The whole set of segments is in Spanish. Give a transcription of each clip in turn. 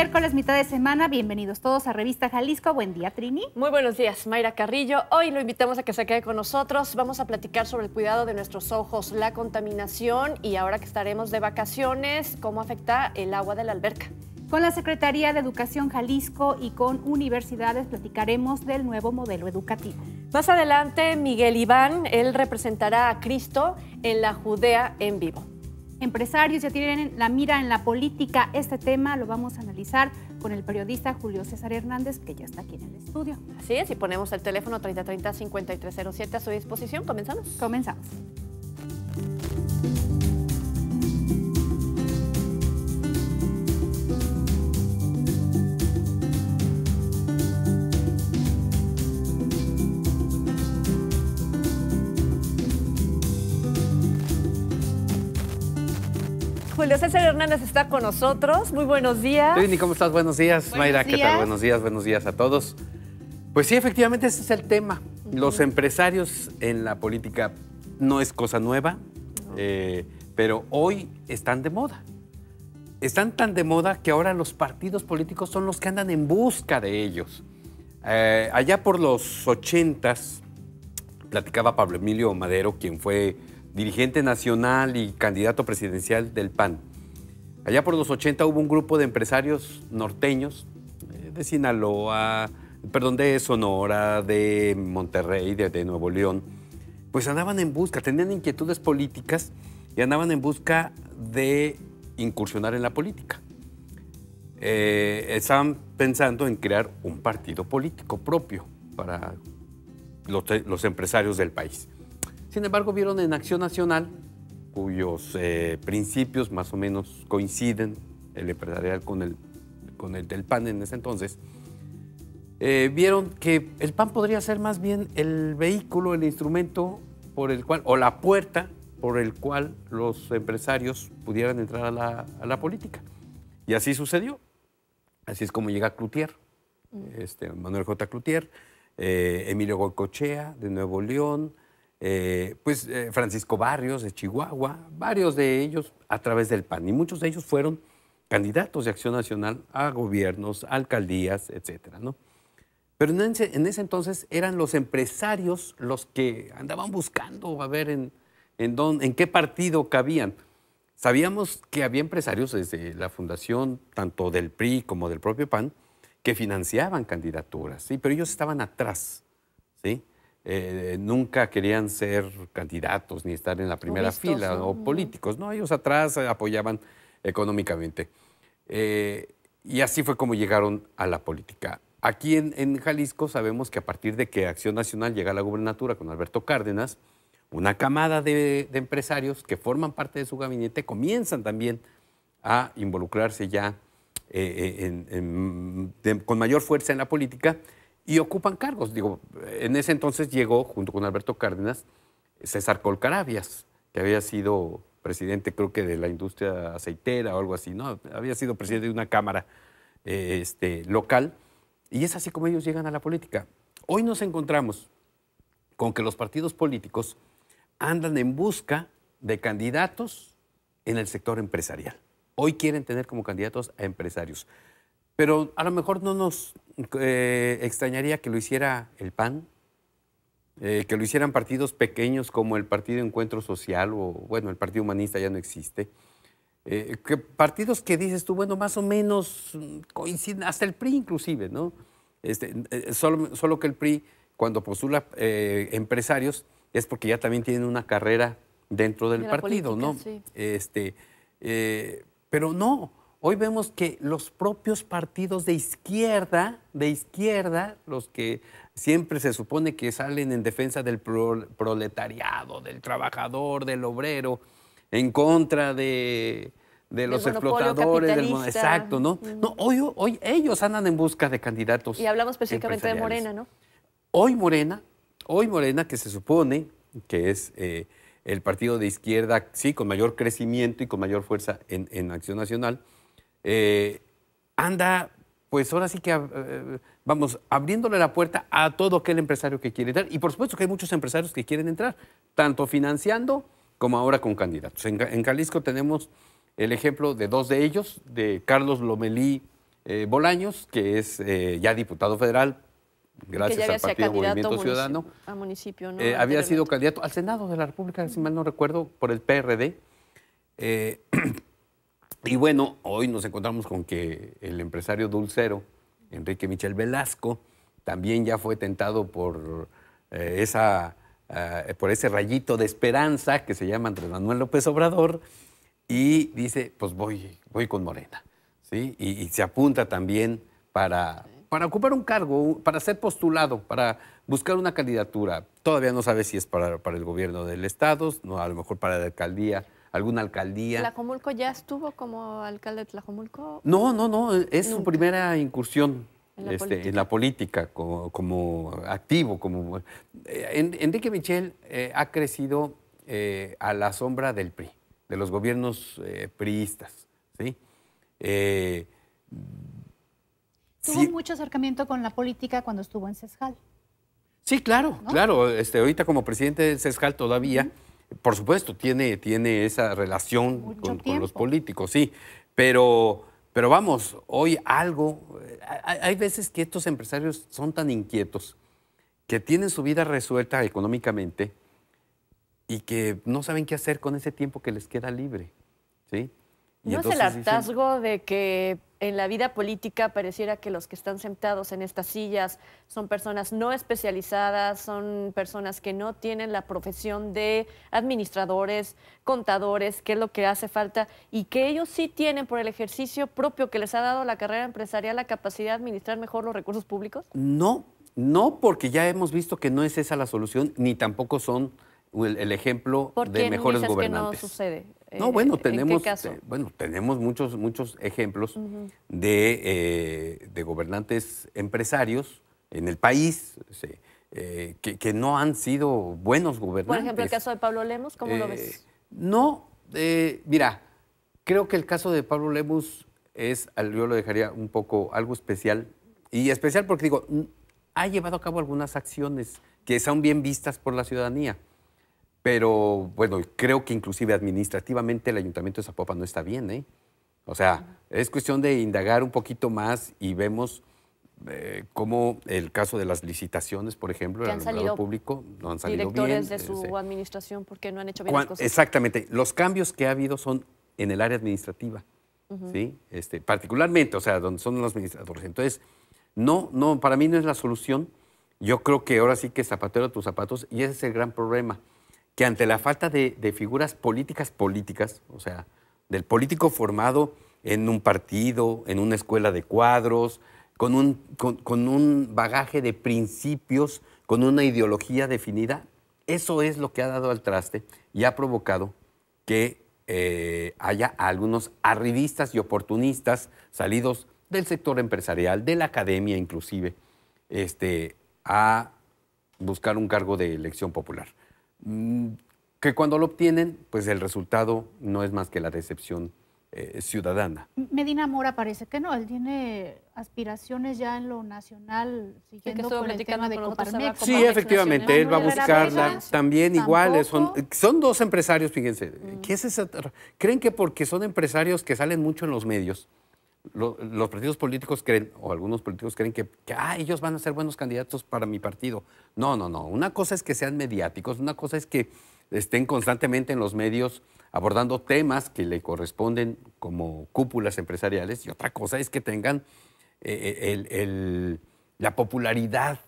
miércoles, mitad de semana. Bienvenidos todos a Revista Jalisco. Buen día, Trini. Muy buenos días, Mayra Carrillo. Hoy lo invitamos a que se quede con nosotros. Vamos a platicar sobre el cuidado de nuestros ojos, la contaminación y ahora que estaremos de vacaciones, cómo afecta el agua de la alberca. Con la Secretaría de Educación Jalisco y con universidades platicaremos del nuevo modelo educativo. Más adelante, Miguel Iván, él representará a Cristo en la Judea en vivo empresarios ya tienen la mira en la política. Este tema lo vamos a analizar con el periodista Julio César Hernández, que ya está aquí en el estudio. Así es, y ponemos el teléfono 3030-5307 a su disposición. ¿Comenzamos? Comenzamos. Julio César Hernández está con nosotros. Muy buenos días. ¿cómo estás? Buenos días. Mayra, ¿qué tal? Buenos días, buenos días a todos. Pues sí, efectivamente, ese es el tema. Los empresarios en la política no es cosa nueva, eh, pero hoy están de moda. Están tan de moda que ahora los partidos políticos son los que andan en busca de ellos. Eh, allá por los ochentas, platicaba Pablo Emilio Madero, quien fue dirigente nacional y candidato presidencial del PAN. Allá por los 80 hubo un grupo de empresarios norteños eh, de Sinaloa, perdón, de Sonora, de Monterrey, de, Nuevo León, pues andaban en busca, tenían inquietudes políticas y andaban en busca de incursionar en la política. Eh, estaban pensando en crear un partido político propio para los empresarios del país. Sin embargo, vieron en Acción Nacional, cuyos eh, principios más o menos coinciden, el empresarial con el, con el del PAN en ese entonces, eh, vieron que el PAN podría ser más bien el vehículo, el instrumento por el cual, o la puerta por el cual los empresarios pudieran entrar a la, política. Y así sucedió. Así es como llega Cloutier, mm. este, Manuel J. Cloutier, eh, Emilio Golcochea de Nuevo León, eh, pues eh, Francisco Barrios de Chihuahua, varios de ellos a través del PAN, y muchos de ellos fueron candidatos de Acción Nacional a gobiernos, alcaldías, etcétera, ¿no? Pero en ese, entonces eran los empresarios los que andaban buscando a ver en, en, en qué partido cabían. Sabíamos que había empresarios desde la fundación, tanto del PRI como del propio PAN, que financiaban candidaturas, ¿sí? pero ellos estaban atrás. ¿sí? Eh, nunca querían ser candidatos ni estar en la primera fila o políticos, ¿no? Ellos atrás apoyaban económicamente. Eh, y así fue como llegaron a la política. Aquí en, Jalisco sabemos que a partir de que Acción Nacional llega a la gubernatura con Alberto Cárdenas, una camada de, empresarios que forman parte de su gabinete comienzan también a involucrarse ya eh, con mayor fuerza en la política y ocupan cargos. Digo, en ese entonces llegó, junto con Alberto Cárdenas, César Colcarabias, que había sido presidente, creo que de la industria aceitera o algo así, ¿no? Había sido presidente de una cámara eh, este, local. Y es así como ellos llegan a la política. Hoy nos encontramos con que los partidos políticos andan en busca de candidatos en el sector empresarial. Hoy quieren tener como candidatos a empresarios. Pero a lo mejor no nos, eh, extrañaría que lo hiciera el PAN, eh, que lo hicieran partidos pequeños como el Partido Encuentro Social o, bueno, el Partido Humanista ya no existe. Eh, partidos que dices tú, bueno, más o menos mm, coinciden, hasta el PRI inclusive, ¿no? Este, solo, que el PRI, cuando postula empresarios, es porque ya también tienen una carrera dentro del partido, ¿no? Este, pero no, Hoy vemos que los propios partidos de izquierda, de izquierda, los que siempre se supone que salen en defensa del proletariado, del trabajador, del obrero, en contra de, los explotadores, del exacto, ¿no? No, hoy, ellos andan en busca de candidatos. Y hablamos específicamente de Morena, ¿no? Hoy Morena, hoy Morena, que se supone que es eh, el partido de izquierda, sí, con mayor crecimiento y con mayor fuerza en, en Acción Nacional, eh, anda, pues ahora sí que, eh, vamos, abriéndole la puerta a todo aquel empresario que quiere entrar. Y por supuesto que hay muchos empresarios que quieren entrar, tanto financiando como ahora con candidatos. En, Jalisco tenemos el ejemplo de dos de ellos, de Carlos Lomelí eh, Bolaños, que es ya diputado federal gracias al Partido Movimiento Ciudadano. A municipio, había sido candidato al Senado de la República, si mal no recuerdo, por el PRD. Eh, Y bueno, hoy nos encontramos con que el empresario dulcero, Enrique Michel Velasco, también ya fue tentado por, eh, eh, por ese rayito de esperanza que se llama Andrés Manuel López Obrador y dice, pues voy, voy con Morena. ¿sí? Y, se apunta también para, ocupar un cargo, para ser postulado, para buscar una candidatura. Todavía no sabe si es para, para el gobierno del Estado, no, a lo mejor para la alcaldía alguna alcaldía. ¿Tlajomulco ya estuvo como alcalde de Tlajomulco? No, no, no, es su primera incursión. En la, este, política, como, activo, como... Eh, Enrique Michel eh, ha crecido eh, a la sombra del PRI, de los gobiernos priistas, Tuvo mucho acercamiento con la política cuando estuvo en Sescal. Sí, claro, claro. Este, ahorita como presidente de Sescal todavía por supuesto, tiene, tiene esa relación con, los políticos, sí, pero, pero vamos, hoy algo, hay, veces que estos empresarios son tan inquietos que tienen su vida resuelta económicamente y que no saben qué hacer con ese tiempo que les queda libre, ¿sí? Y ¿No es el hartazgo de que en la vida política pareciera que los que están sentados en estas sillas son personas no especializadas, son personas que no tienen la profesión de administradores, contadores, que es lo que hace falta, y que ellos sí tienen por el ejercicio propio que les ha dado la carrera empresarial la capacidad de administrar mejor los recursos públicos? No, no, porque ya hemos visto que no es esa la solución, ni tampoco son el, ejemplo de qué mejores dices Que no sucede? No, eh, bueno, tenemos, eh, bueno, tenemos muchos, muchos ejemplos eh, de, gobernantes empresarios en el país que, no han sido buenos gobernantes. Por ejemplo, el caso de Pablo Lemos, ¿cómo lo ves? No, mira, creo que el caso de Pablo Lemos es, yo lo dejaría un poco algo especial, y especial porque digo, ha llevado a cabo algunas acciones que son bien vistas por la ciudadanía. Pero bueno, creo que inclusive administrativamente el ayuntamiento de Zapopan no está bien, ¿eh? O sea, es cuestión de indagar un poquito más y vemos eh, cómo el caso de las licitaciones, por ejemplo, el alumbrado público no han salido directores Directores de su este. administración porque no han hecho bien las cosas. Exactamente. Los cambios que ha habido son en el área administrativa, ¿sí? Este, particularmente, o sea, donde son los administradores. Entonces, no, no, para mí no es la solución. Yo creo que ahora sí que zapatero tus zapatos y ese es el gran problema que ante la falta de, figuras políticas políticas, o sea, del político formado en un partido, en una escuela de cuadros, con un, bagaje de principios, con una ideología definida, eso es lo que ha dado al traste y ha provocado que eh, haya algunos arribistas y oportunistas salidos del sector empresarial, de la academia inclusive, este, a buscar un cargo de elección popular. Mm, que cuando lo obtienen, pues el resultado no es más que la decepción eh, ciudadana. Medina Mora parece que no, él tiene aspiraciones ya en lo nacional, siguiendo con el tema de Coparmex. Sí, efectivamente, él va a buscarla. También igual, son, dos empresarios, fíjense. Mm. ¿qué es esa? ¿Creen que porque son empresarios que salen mucho en los medios, los partidos políticos creen, o algunos políticos creen que, ah, ellos van a ser buenos candidatos para mi partido. No, no, no. Una cosa es que sean mediáticos, una cosa es que estén constantemente en los medios abordando temas que le corresponden como cúpulas empresariales y otra cosa es que tengan eh, eh, la popularidad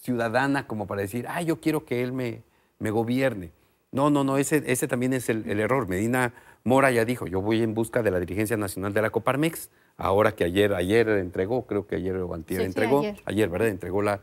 ciudadana como para decir, ah, yo quiero que él me, gobierne. No, no, no, ese, también es el, el, error. Medina Mora ya dijo, yo voy en busca de la dirigencia nacional de la Coparmex ahora que ayer, ayer entregó, creo que ayer o antier entregó, ayer. ¿verdad? Entregó la,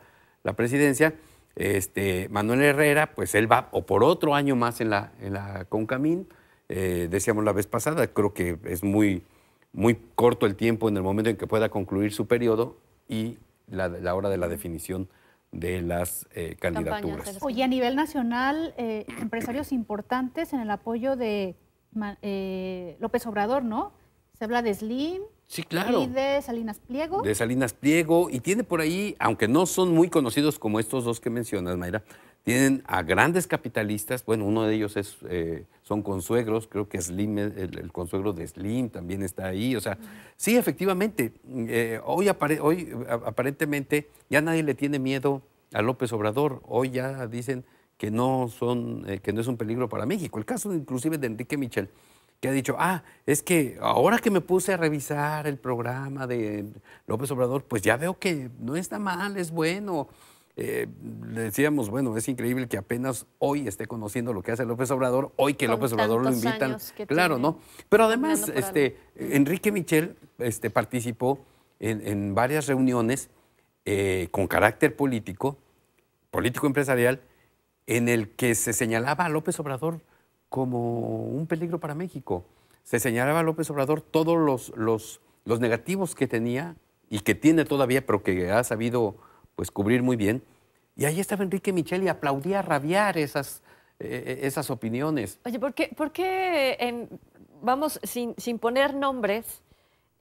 presidencia. Este, Manuel Herrera, pues él va o por otro año más en la, en la Concamín, eh, decíamos la vez pasada, creo que es muy, muy corto el tiempo en el momento en que pueda concluir su periodo y la, hora de la definición de las eh, candidaturas. Oye, a nivel nacional, eh, empresarios importantes en el apoyo de López Obrador, ¿no? Se habla de Slim, Sí, claro. Y de Salinas Pliego. De Salinas Pliego. Y tiene por ahí, aunque no son muy conocidos como estos dos que mencionas, Mayra, tienen a grandes capitalistas. Bueno, uno de ellos es, eh, son consuegros, creo que Slim, el, consuegro de Slim también está ahí. O sea, sí, efectivamente, eh, hoy, hoy aparentemente ya nadie le tiene miedo a López Obrador. Hoy ya dicen que no, son, eh, que no es un peligro para México. El caso inclusive de Enrique Michel que ha dicho, ah, es que ahora que me puse a revisar el programa de López Obrador, pues ya veo que no está mal, es bueno. Eh, le decíamos, bueno, es increíble que apenas hoy esté conociendo lo que hace López Obrador, hoy que López Obrador lo invitan. Claro, ¿no? Pero además, este, Enrique Michel este, participó en, varias reuniones eh, con carácter político, político empresarial, en el que se señalaba a López Obrador como un peligro para México. Se señalaba a López Obrador todos los, los, negativos que tenía y que tiene todavía, pero que ha sabido pues, cubrir muy bien. Y ahí estaba Enrique Michel y aplaudía a rabiar esas, eh, eh, esas opiniones. Oye, ¿por qué, vamos, sin, poner nombres,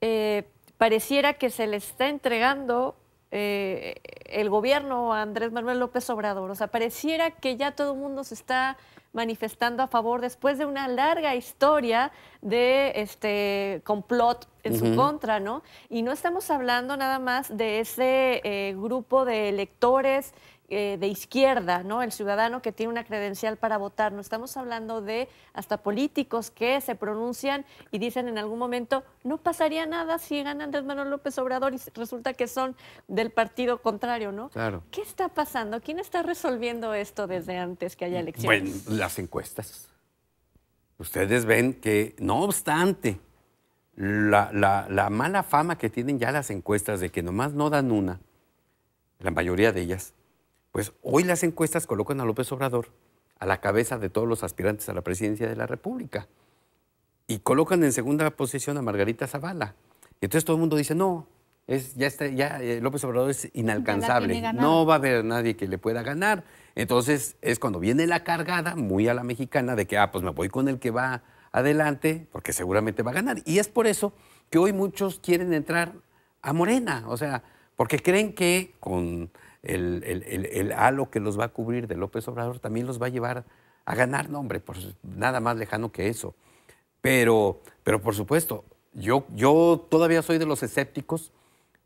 eh, pareciera que se le está entregando el gobierno a Andrés Manuel López Obrador? O sea, pareciera que ya todo el mundo se está manifestando a favor después de una larga historia de este complot en su contra, ¿no? Y no estamos hablando nada más de ese eh, grupo de electores eh, de izquierda, ¿no? El ciudadano que tiene una credencial para votar. No estamos hablando de hasta políticos que se pronuncian y dicen en algún momento, no pasaría nada si ganan Andrés Manuel López Obrador y resulta que son del partido contrario, ¿no? Claro. ¿Qué está pasando? ¿Quién está resolviendo esto desde antes que haya elecciones? Bueno, las encuestas. Ustedes ven que, no obstante, la mala fama que tienen ya las encuestas de que nomás no dan una, la mayoría de ellas, pues hoy las encuestas colocan a López Obrador a la cabeza de todos los aspirantes a la presidencia de la República y colocan en segunda posición a Margarita Zavala. Y entonces todo el mundo dice, no, es, ya eh, López Obrador es inalcanzable, no va a haber nadie que le pueda ganar. Entonces es cuando viene la cargada, muy a la mexicana, de que, ah, pues me voy con el que va adelante, porque seguramente va a ganar. Y es por eso que hoy muchos quieren entrar a Morena, o sea, porque creen que con el, halo que los va a cubrir de López Obrador también los va a llevar a ganar nombre, por nada más lejano que eso. Pero, pero por supuesto, yo, yo todavía soy de los escépticos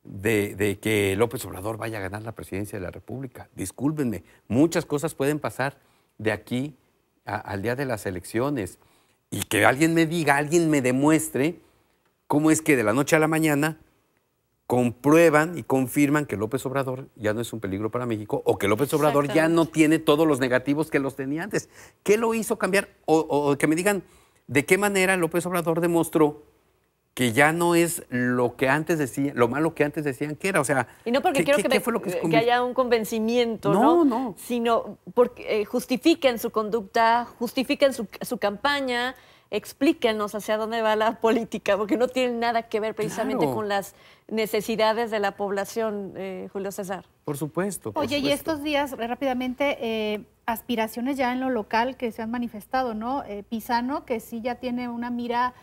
de, que López Obrador vaya a ganar la presidencia de la República. Discúlpenme, muchas cosas pueden pasar de aquí al día de las elecciones y que alguien me diga, alguien me demuestre cómo es que de la noche a la mañana comprueban y confirman que López Obrador ya no es un peligro para México o que López Obrador ya no tiene todos los negativos que los tenía antes. ¿Qué lo hizo cambiar? O, que me digan de qué manera López Obrador demostró que ya no es lo que antes decían, lo malo que antes decían que era, o sea, y no porque quiero que, haya un convencimiento, no, no, sino porque eh, justifiquen su conducta, justifiquen su campaña, explíquenos hacia dónde va la política, porque no tiene nada que ver precisamente con las necesidades de la población, eh, Julio César. Por supuesto. Oye, y estos días, eh, rápidamente, eh, aspiraciones ya en lo local que se han manifestado, ¿no? Pisano, que sí ya tiene una mira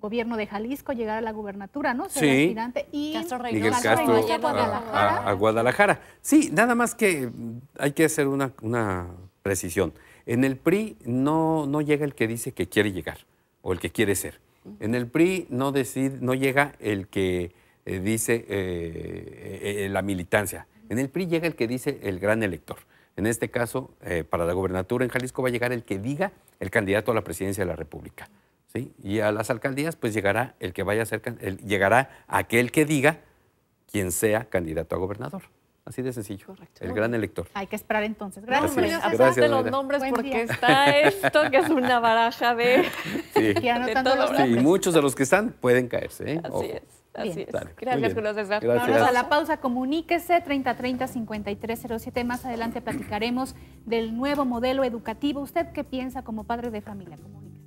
gobierno de Jalisco llegar a la gubernatura, ¿no? Ser sí. aspirante y Castro Miguel Castro, a, Guadalajara. Guadalajara. Sí, nada más que hay que hacer una, una precisión. En el PRI no, no llega el que dice que quiere llegar o el que quiere ser. En el PRI no, no llega el que eh, dice eh, eh, la militancia. En el PRI llega el que dice el gran elector. En este caso, para la gobernatura en Jalisco va a llegar el que diga el candidato a la presidencia de la República. ¿sí? Y a las alcaldías, pues llegará el que vaya a ser, llegará aquel que diga quien sea candidato a gobernador. Así de sencillo. El gran elector. Hay que esperar entonces. Gracias, Julio de los nombres porque está esto, que es una baraja de. Sí, y muchos de los que están pueden caerse. ¿eh? Así es. Así es. gracias, Julio César. Gracias. Vamos a la pausa. Comuníquese 3030 5307. Más adelante platicaremos del nuevo modelo educativo. ¿Usted qué piensa como padre de familia? Comuníquese.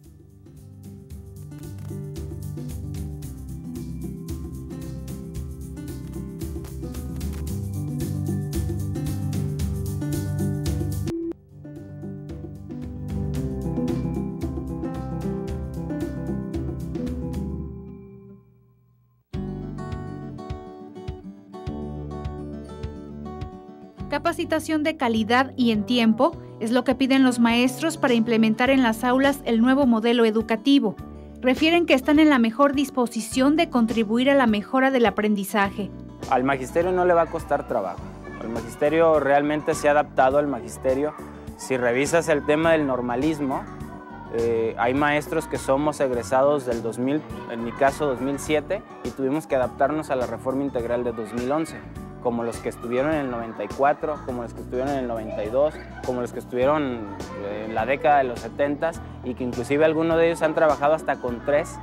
capacitación de calidad y en tiempo es lo que piden los maestros para implementar en las aulas el nuevo modelo educativo. Refieren que están en la mejor disposición de contribuir a la mejora del aprendizaje. Al magisterio no le va a costar trabajo. El magisterio realmente se ha adaptado al magisterio. Si revisas el tema del normalismo, eh, hay maestros que somos egresados del 2000, en mi caso 2007, y tuvimos que adaptarnos a la reforma integral de 2011 como los que estuvieron en el 94, como los que estuvieron en el 92, como los que estuvieron en la década de los 70 y que inclusive algunos de ellos han trabajado hasta con tres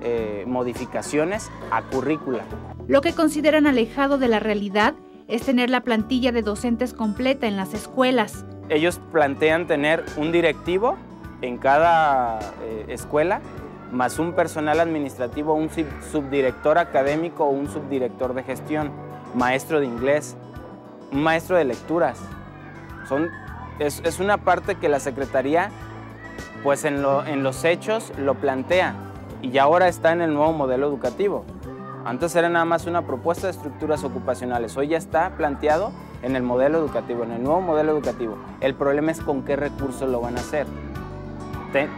eh, modificaciones a currícula. Lo que consideran alejado de la realidad es tener la plantilla de docentes completa en las escuelas. Ellos plantean tener un directivo en cada eh, escuela, más un personal administrativo, un subdirector académico o un subdirector de gestión maestro de inglés, maestro de lecturas. es, una parte que la Secretaría, pues en, en los hechos, lo plantea y ahora está en el nuevo modelo educativo. Antes era nada más una propuesta de estructuras ocupacionales, hoy ya está planteado en el modelo educativo, en el nuevo modelo educativo. El problema es con qué recursos lo van a hacer.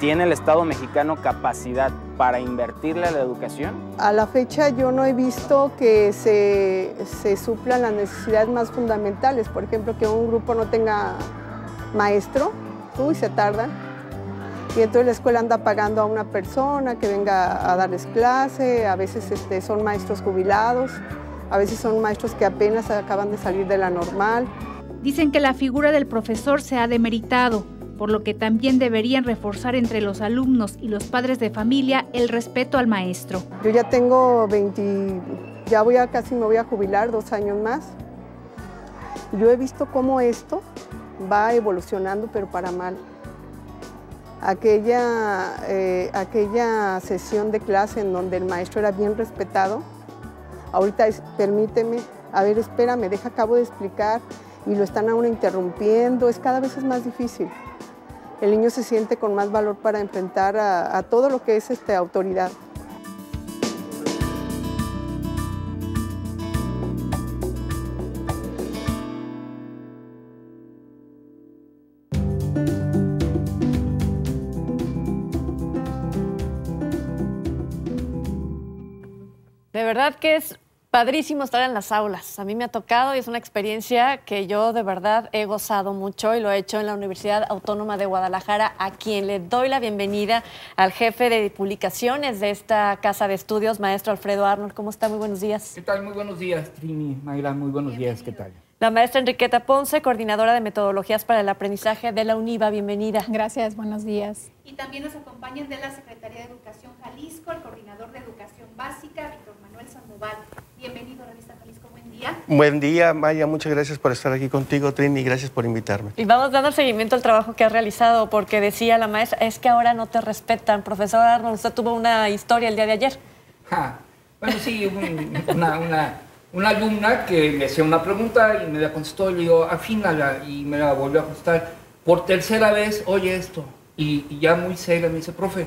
¿Tiene el Estado mexicano capacidad para invertirle a la educación? A la fecha yo no he visto que se, suplan las necesidades más fundamentales, por ejemplo, que un grupo no tenga maestro, uy, se tarda. Y entonces la escuela anda pagando a una persona que venga a darles clase, a veces este, son maestros jubilados, a veces son maestros que apenas acaban de salir de la normal. Dicen que la figura del profesor se ha demeritado por lo que también deberían reforzar entre los alumnos y los padres de familia el respeto al maestro. Yo ya tengo 20, ya voy a casi me voy a jubilar dos años más. Yo he visto cómo esto va evolucionando, pero para mal. Aquella, eh, aquella sesión de clase en donde el maestro era bien respetado, ahorita permíteme, a ver, espérame, deja, acabo de explicar, y lo están aún interrumpiendo, es cada vez es más difícil el niño se siente con más valor para enfrentar a, todo lo que es esta autoridad. De verdad que es Padrísimo estar en las aulas. A mí me ha tocado y es una experiencia que yo de verdad he gozado mucho y lo he hecho en la Universidad Autónoma de Guadalajara, a quien le doy la bienvenida al jefe de publicaciones de esta casa de estudios, maestro Alfredo Arnold. ¿Cómo está? Muy buenos días. ¿Qué tal? Muy buenos días, Trini, Mayra. Muy buenos días. ¿Qué tal? La maestra Enriqueta Ponce, coordinadora de metodologías para el aprendizaje de la UNIVA. Bienvenida. Gracias, buenos días. Y también nos acompañan de la Secretaría de Educación Jalisco, el coordinador de Educación Básica, Víctor Bienvenido a Revista Jalisco, buen día. Buen día, Maya, muchas gracias por estar aquí contigo, Trini, gracias por invitarme. Y vamos dando seguimiento al trabajo que has realizado, porque decía la maestra, es que ahora no te respetan. Profesor Arnold, usted tuvo una historia el día de ayer. Bueno, sí, una, una, alumna que me hacía una pregunta y me la contestó y le digo, afínala, y me la volvió a contestar. Por tercera vez, oye esto. Y, ya muy seria me dice, profe,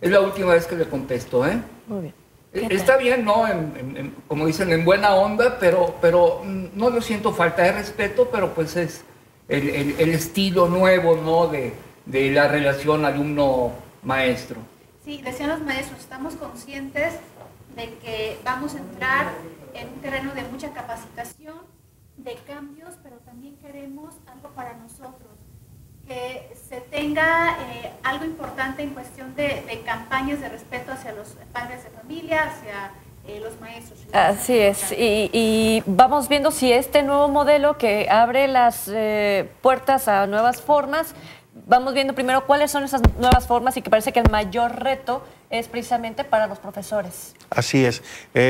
es la última vez que le contesto, ¿eh? Muy bien. Está bien, ¿no? como dicen, en buena onda, pero, pero mm, no lo siento falta de respeto, pero pues es el, estilo nuevo, ¿no? De, de la relación alumno-maestro. Sí, decían los maestros, estamos conscientes de que vamos a entrar en un terreno de mucha capacitación, de cambios, pero también queremos algo para nosotros que se tenga eh, algo importante en cuestión de, campañas de respeto hacia los padres de familia, hacia eh, los maestros. Así es, y, vamos viendo si este nuevo modelo que abre las eh, puertas a nuevas formas, vamos viendo primero cuáles son esas nuevas formas y que parece que el mayor reto es precisamente para los profesores. Así es.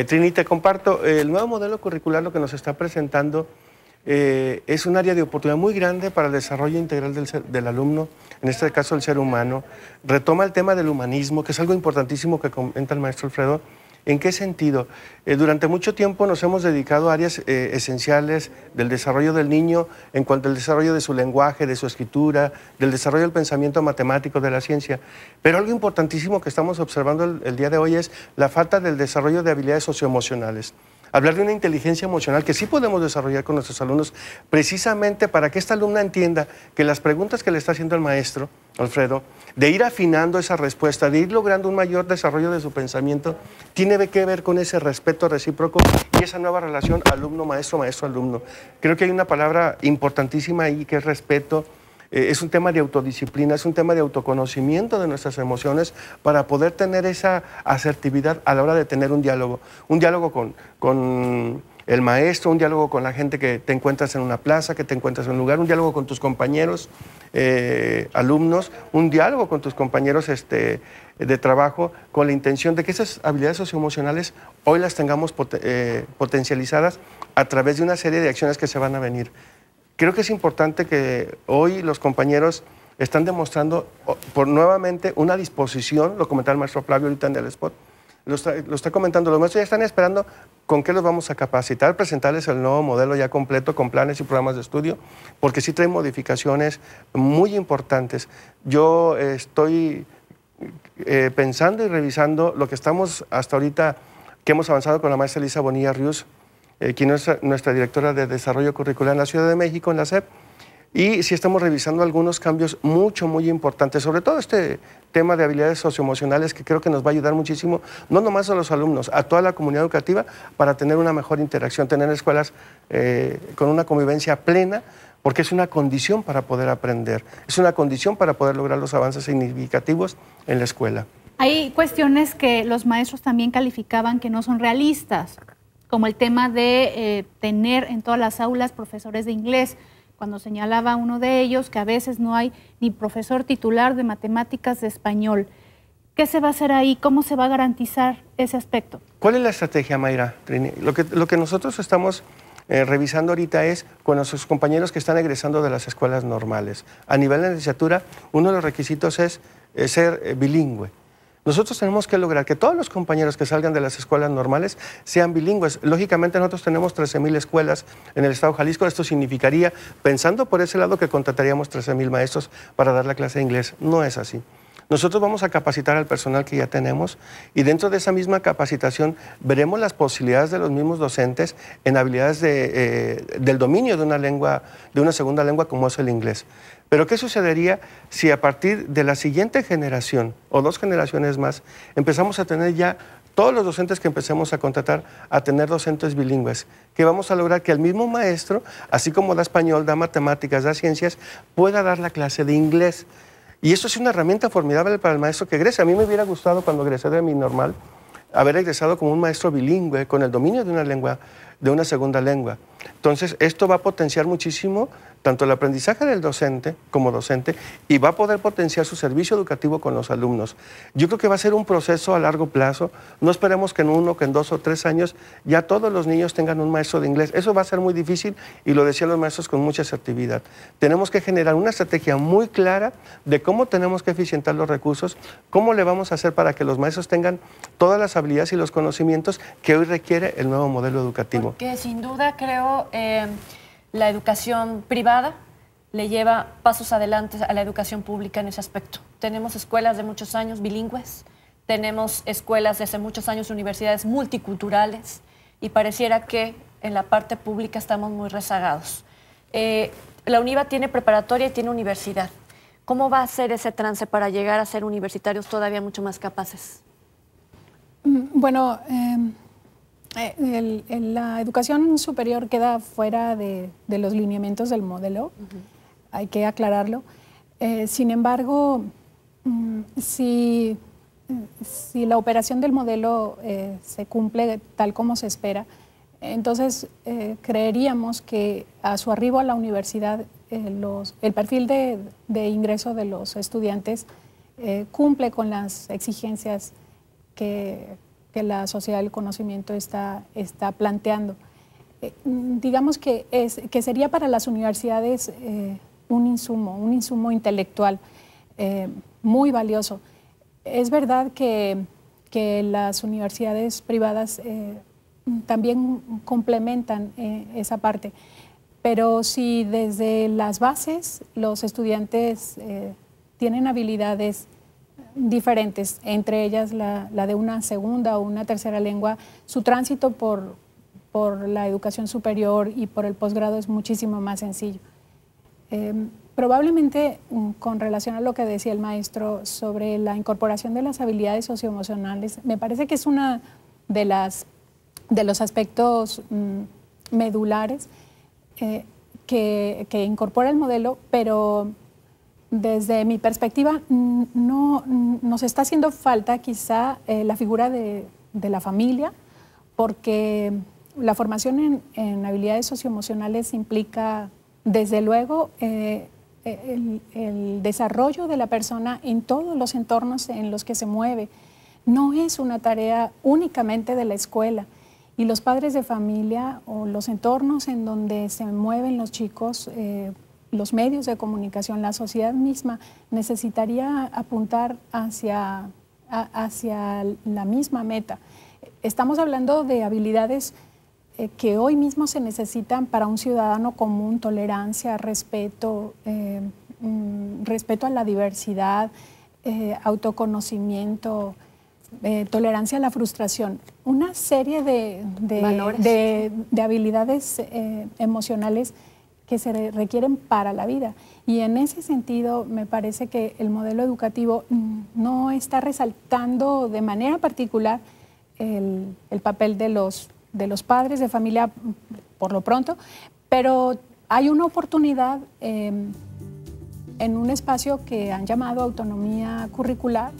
Trini, te comparto, el nuevo modelo curricular lo que nos está presentando eh, es un área de oportunidad muy grande para el desarrollo integral del, alumno, en este caso el ser humano. Retoma el tema del humanismo, que es algo importantísimo que comenta el maestro Alfredo. ¿En qué sentido? Eh, durante mucho tiempo nos hemos dedicado a áreas eh, esenciales del desarrollo del niño en cuanto al desarrollo de su lenguaje, de su escritura, del desarrollo del pensamiento matemático, de la ciencia. Pero algo importantísimo que estamos observando el día de hoy es la falta del desarrollo de habilidades socioemocionales hablar de una inteligencia emocional que sí podemos desarrollar con nuestros alumnos, precisamente para que esta alumna entienda que las preguntas que le está haciendo el maestro, Alfredo, de ir afinando esa respuesta, de ir logrando un mayor desarrollo de su pensamiento, tiene que ver con ese respeto recíproco y esa nueva relación alumno-maestro, maestro-alumno. Creo que hay una palabra importantísima ahí que es respeto eh, es un tema de autodisciplina, es un tema de autoconocimiento de nuestras emociones para poder tener esa asertividad a la hora de tener un diálogo. Un diálogo con, el maestro, un diálogo con la gente que te encuentras en una plaza, que te encuentras en un lugar, un diálogo con tus compañeros, eh, alumnos, un diálogo con tus compañeros este, de trabajo, con la intención de que esas habilidades socioemocionales hoy las tengamos eh, potencializadas a través de una serie de acciones que se van a venir creo que es importante que hoy los compañeros están demostrando por nuevamente una disposición, lo comentaba el maestro Flavio ahorita en el spot, lo está, comentando, los maestros ya están esperando con qué los vamos a capacitar, presentarles el nuevo modelo ya completo con planes y programas de estudio, porque sí trae modificaciones muy importantes. Yo eh, estoy eh, pensando y revisando lo que estamos hasta ahorita, que hemos avanzado con la maestra Elisa Bonilla Ríos eh, quien es eh, nuestra directora de Desarrollo Curricular en la Ciudad de México, en la SEP, y sí estamos revisando algunos cambios mucho, muy importantes, sobre todo este tema de habilidades socioemocionales que creo que nos va a ayudar muchísimo, no nomás a los alumnos, a toda la comunidad educativa, para tener una mejor interacción, tener escuelas eh, con una convivencia plena, porque es una condición para poder aprender, es una condición para poder lograr los avances significativos en la escuela. Hay cuestiones que los maestros también calificaban que no son realistas como el tema de eh, tener en todas las aulas profesores de inglés, cuando señalaba uno de ellos que a veces no hay ni profesor titular de matemáticas de español. ¿Qué se va a hacer ahí? ¿Cómo se va a garantizar ese aspecto? ¿Cuál es la estrategia, Mayra? Lo que, lo que nosotros estamos eh, revisando ahorita es con nuestros compañeros que están egresando de las escuelas normales. A nivel de licenciatura, uno de los requisitos es eh, ser bilingüe. Nosotros tenemos que lograr que todos los compañeros que salgan de las escuelas normales sean bilingües. Lógicamente nosotros tenemos 13.000 escuelas en el Estado Jalisco. Esto significaría, pensando por ese lado, que contrataríamos 13.000 maestros para dar la clase de inglés. No es así. Nosotros vamos a capacitar al personal que ya tenemos y dentro de esa misma capacitación veremos las posibilidades de los mismos docentes en habilidades eh, del dominio de una lengua, de una segunda lengua como es el inglés. Pero ¿qué sucedería si a partir de la siguiente generación o dos generaciones más empezamos a tener ya todos los docentes que empecemos a contratar a tener docentes bilingües, que vamos a lograr que el mismo maestro, así como da español, da matemáticas, da ciencias, pueda dar la clase de inglés. Y eso es una herramienta formidable para el maestro que egrese A mí me hubiera gustado cuando egresé de mi normal haber egresado como un maestro bilingüe, con el dominio de una lengua de una segunda lengua. Entonces, esto va a potenciar muchísimo tanto el aprendizaje del docente como docente y va a poder potenciar su servicio educativo con los alumnos. Yo creo que va a ser un proceso a largo plazo. No esperemos que en uno, que en dos o tres años ya todos los niños tengan un maestro de inglés. Eso va a ser muy difícil y lo decían los maestros con mucha asertividad. Tenemos que generar una estrategia muy clara de cómo tenemos que eficientar los recursos, cómo le vamos a hacer para que los maestros tengan todas las habilidades y los conocimientos que hoy requiere el nuevo modelo educativo. Que sin duda creo em, la educación privada le lleva pasos adelante a la educación pública en ese aspecto. Tenemos escuelas de muchos años bilingües, tenemos escuelas desde muchos años, universidades multiculturales, y pareciera que en la parte pública estamos muy rezagados. Eh, la UNIVA tiene preparatoria y tiene universidad. ¿Cómo va a ser ese trance para llegar a ser universitarios todavía mucho más capaces? Mm, bueno, eh, eh, la educación superior queda fuera de, los lineamientos del modelo, hay que aclararlo. Eh, sin embargo, mm, si, si, la operación del modelo eh, se cumple tal como se espera, entonces creeríamos que a su arribo a la universidad el perfil de, ingreso de los estudiantes cumple con las exigencias que que la sociedad del conocimiento está, está planteando. Eh, digamos que, es, que sería para las universidades eh, un insumo, un insumo intelectual eh, muy valioso. Es verdad que, que las universidades privadas también complementan esa parte, pero si desde las bases los estudiantes tienen habilidades diferentes, entre ellas la, de una segunda o una tercera lengua. Su tránsito por, la educación superior y por el posgrado es muchísimo más sencillo. Em, probablemente mm, con relación a lo que decía el maestro sobre la incorporación de las habilidades socioemocionales, me parece que es una de de los aspectos mm, medulares eh, que, que incorpora el modelo, pero desde mi perspectiva, no, nos está haciendo falta quizá eh, la figura de, la familia, porque la formación en, habilidades socioemocionales implica, desde luego, eh, e-, el, desarrollo de la persona en todos los entornos en los que se mueve. No es una tarea únicamente de la escuela. Y los padres de familia o los entornos en donde se mueven los chicos, eh, los medios de comunicación, la sociedad misma, necesitaría apuntar hacia, la misma meta. Estamos hablando de habilidades eh, que hoy mismo se necesitan para un ciudadano común, tolerancia, respeto, eh, mm, respeto a la diversidad, eh, autoconocimiento, tolerancia a la frustración. Una serie de, de, de, de habilidades emocionales que se requieren para la vida. Y en ese sentido, me parece que el modelo educativo mm, no está resaltando de manera particular el, papel de los, padres de familia mm, por lo pronto, pero hay una oportunidad em, en un espacio que han llamado autonomía curricular,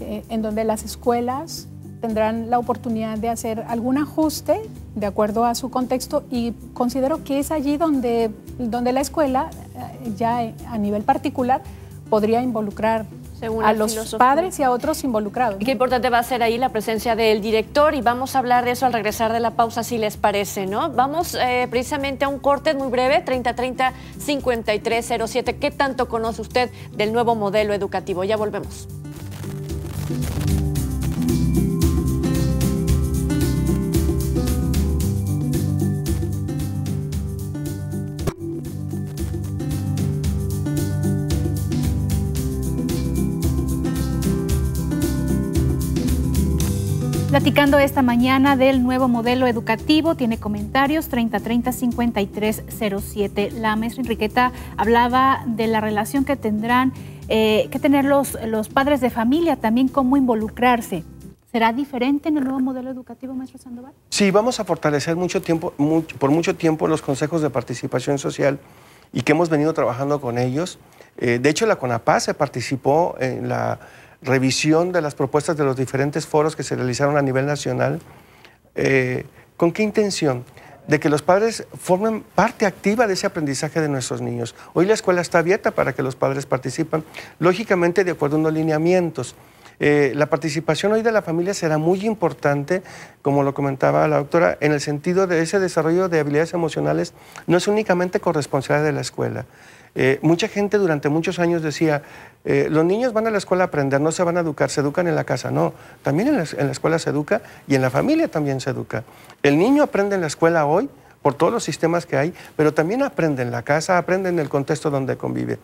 eh, en donde las escuelas tendrán la oportunidad de hacer algún ajuste de acuerdo a su contexto y considero que es allí donde, donde la escuela, eh, ya a nivel particular, podría involucrar a los padres y a otros involucrados. Y qué importante va a ser ahí la presencia del director y vamos a hablar de eso al regresar de la pausa, si les parece, ¿no? Vamos eh, precisamente a un corte muy breve, 3030-5307. ¿Qué tanto conoce usted del nuevo modelo educativo? Ya volvemos. platicando esta mañana del nuevo modelo educativo. Tiene comentarios 3030-5307. La maestra Enriqueta hablaba de la relación que tendrán eh, que tener los, padres de familia, también cómo involucrarse. ¿Será diferente en el nuevo modelo educativo, maestro Sandoval? Sí, vamos a fortalecer mucho tiempo, por mucho tiempo los consejos de participación social y que hemos venido trabajando con ellos. Eh, de hecho, la CONAPAS se participó en la revisión de las propuestas de los diferentes foros que se realizaron a nivel nacional. Eh, ¿Con qué intención? de que los padres formen parte activa de ese aprendizaje de nuestros niños. Hoy la escuela está abierta para que los padres participen, lógicamente de acuerdo a unos lineamientos. Eh, la participación hoy de la familia será muy importante, como lo comentaba la doctora, en el sentido de ese desarrollo de habilidades emocionales, no es únicamente corresponsable de la escuela. Eh, mucha gente durante muchos años decía, eh, los niños van a la escuela a aprender, no se van a educar, se educan en la casa. No, también en la, escuela se educa y en la familia también se educa. El niño aprende en la escuela hoy por todos los sistemas que hay, pero también aprende en la casa, aprende en el contexto donde convive.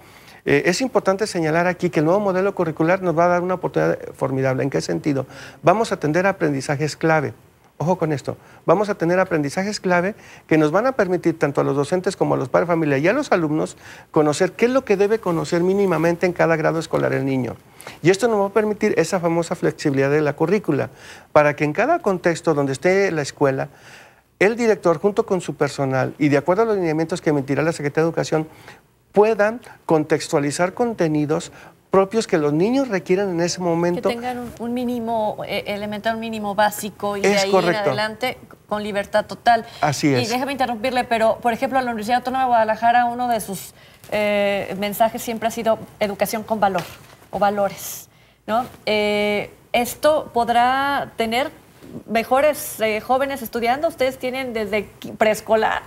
Eh, es importante señalar aquí que el nuevo modelo curricular nos va a dar una oportunidad formidable. ¿En qué sentido? Vamos a atender aprendizajes clave. Ojo con esto, vamos a tener aprendizajes clave que nos van a permitir tanto a los docentes como a los padres de familia y a los alumnos conocer qué es lo que debe conocer mínimamente en cada grado escolar el niño. Y esto nos va a permitir esa famosa flexibilidad de la currícula, para que en cada contexto donde esté la escuela, el director junto con su personal y de acuerdo a los lineamientos que emitirá la Secretaría de Educación puedan contextualizar contenidos propios que los niños requieran en ese momento. Que tengan un, mínimo eh, elemental, mínimo básico y de ahí en adelante con libertad total. Así es. Y déjame interrumpirle, pero por ejemplo, a la Universidad Autónoma de Guadalajara uno de sus eh, mensajes siempre ha sido educación con valor o valores. ¿no? Eh, ¿Esto podrá tener mejores jóvenes estudiando? ¿Ustedes tienen desde preescolar?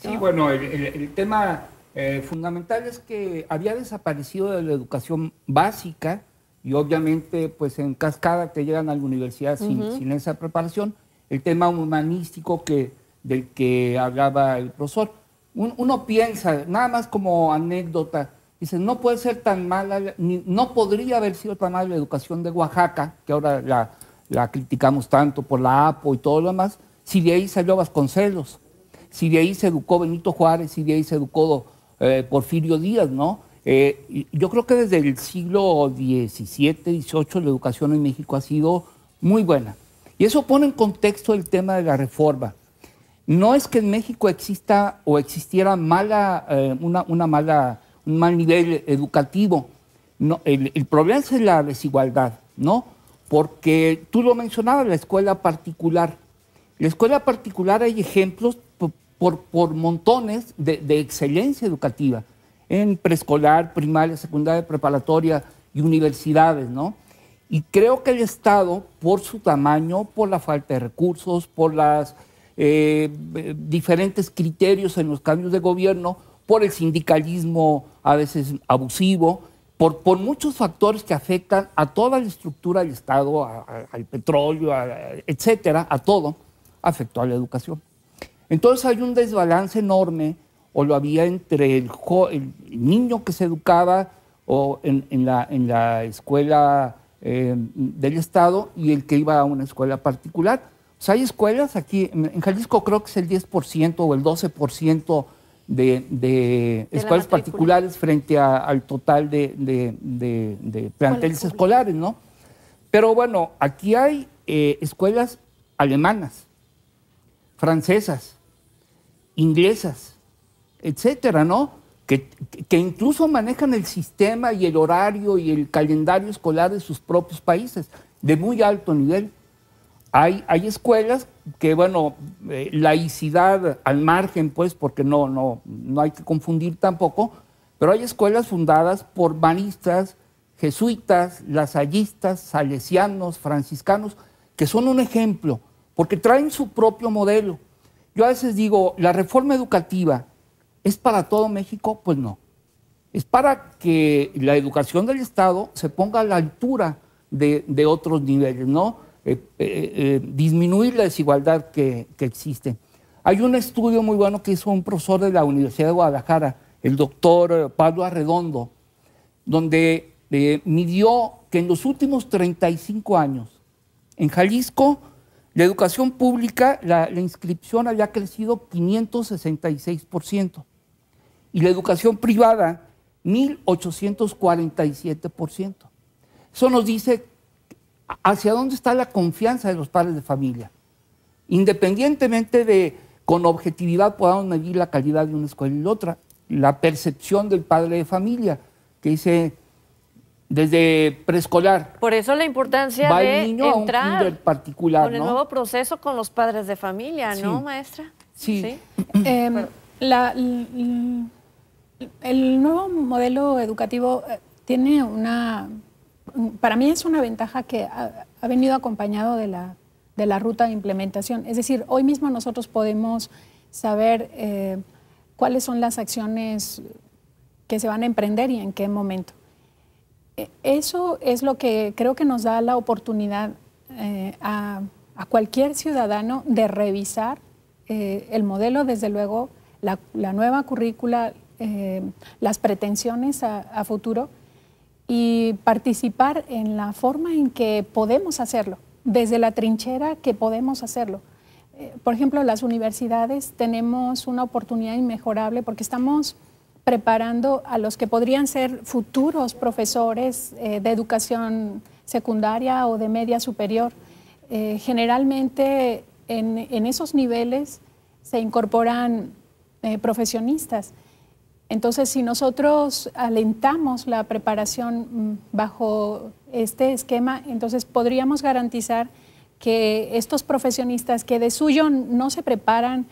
Sí, bueno, el tema eh, fundamental es que había desaparecido de la educación básica y obviamente pues en cascada te llegan a la universidad sin, esa preparación, el tema humanístico que, del que hablaba el profesor. uno piensa, nada más como anécdota, dice, no puede ser tan mala, no podría haber sido tan mala la educación de Oaxaca, que ahora la, la criticamos tanto por la APO y todo lo demás, si de ahí salió Vasconcelos, si de ahí se educó Benito Juárez, si de ahí se educó eh, Porfirio Díaz, ¿no? Eh, yo creo que desde el siglo XVII, XVIII la educación en México ha sido muy buena. Y eso pone en contexto el tema de la reforma. No es que en México exista o existiera mala, eh, una, mala, un mal nivel educativo. No, el, el problema es la desigualdad, ¿no? Porque tú lo mencionabas, la escuela particular. La escuela particular hay ejemplos por, montones de, excelencia educativa en preescolar, primaria, secundaria, preparatoria y universidades, ¿no? Y creo que el Estado, por su tamaño, por la falta de recursos, por los eh, diferentes criterios en los cambios de gobierno, por el sindicalismo a veces abusivo, por, muchos factores que afectan a toda la estructura del Estado, al petróleo, etcétera, a todo, afectó a la educación. Entonces hay un desbalance enorme, o lo había entre el, niño que se educaba o en, la, escuela eh, del Estado y el que iba a una escuela particular. O sea, hay escuelas aquí, en Jalisco creo que es el 10% o el 12% de, escuelas particulares frente al total de, planteles escolares, ¿no? Pero bueno, aquí hay eh, escuelas alemanas, francesas, inglesas, etcétera, ¿no? Que, incluso manejan el sistema y el horario y el calendario escolar de sus propios países, de muy alto nivel. Hay, hay, escuelas que, bueno, eh, laicidad al margen, pues, porque no, no, no hay que confundir tampoco, pero hay escuelas fundadas por manistas, jesuitas, lasallistas, salesianos, franciscanos, que son un ejemplo, porque traen su propio modelo. Yo a veces digo, ¿la reforma educativa es para todo México? Pues no. Es para que la educación del Estado se ponga a la altura de, otros niveles, ¿no? Eh, eh, eh, disminuir la desigualdad que, que existe. Hay un estudio muy bueno que hizo un profesor de la Universidad de Guadalajara, el doctor Pablo Arredondo, donde midió que en los últimos 35 años en Jalisco la educación pública, la, inscripción había crecido 566% y la educación privada 1.847%. Eso nos dice hacia dónde está la confianza de los padres de familia. Independientemente de con objetividad podamos medir la calidad de una escuela y la otra, la percepción del padre de familia, que dice, desde preescolar. Por eso la importancia de entrar con el nuevo proceso con los padres de familia, ¿no, maestra? Sí. Em, el, nuevo modelo educativo eh, tiene una, para mí es una ventaja que ha, venido acompañado de la, de la, ruta de implementación. Es decir, hoy mismo nosotros podemos saber eh, cuáles son las acciones que se van a emprender y en qué momento eso es lo que creo que nos da la oportunidad eh, a, cualquier ciudadano de revisar eh, el modelo, desde luego, la, nueva currícula, eh, las pretensiones a, a, futuro y participar en la forma en que podemos hacerlo, desde la trinchera que podemos hacerlo. por ejemplo, las universidades tenemos una oportunidad inmejorable porque estamos preparando a los que podrían ser futuros profesores eh, de educación secundaria o de media superior. Eh, generalmente en, esos niveles se incorporan eh, profesionistas. Entonces, si nosotros alentamos la preparación mm, bajo este esquema, entonces podríamos garantizar que estos profesionistas que de suyo no se preparan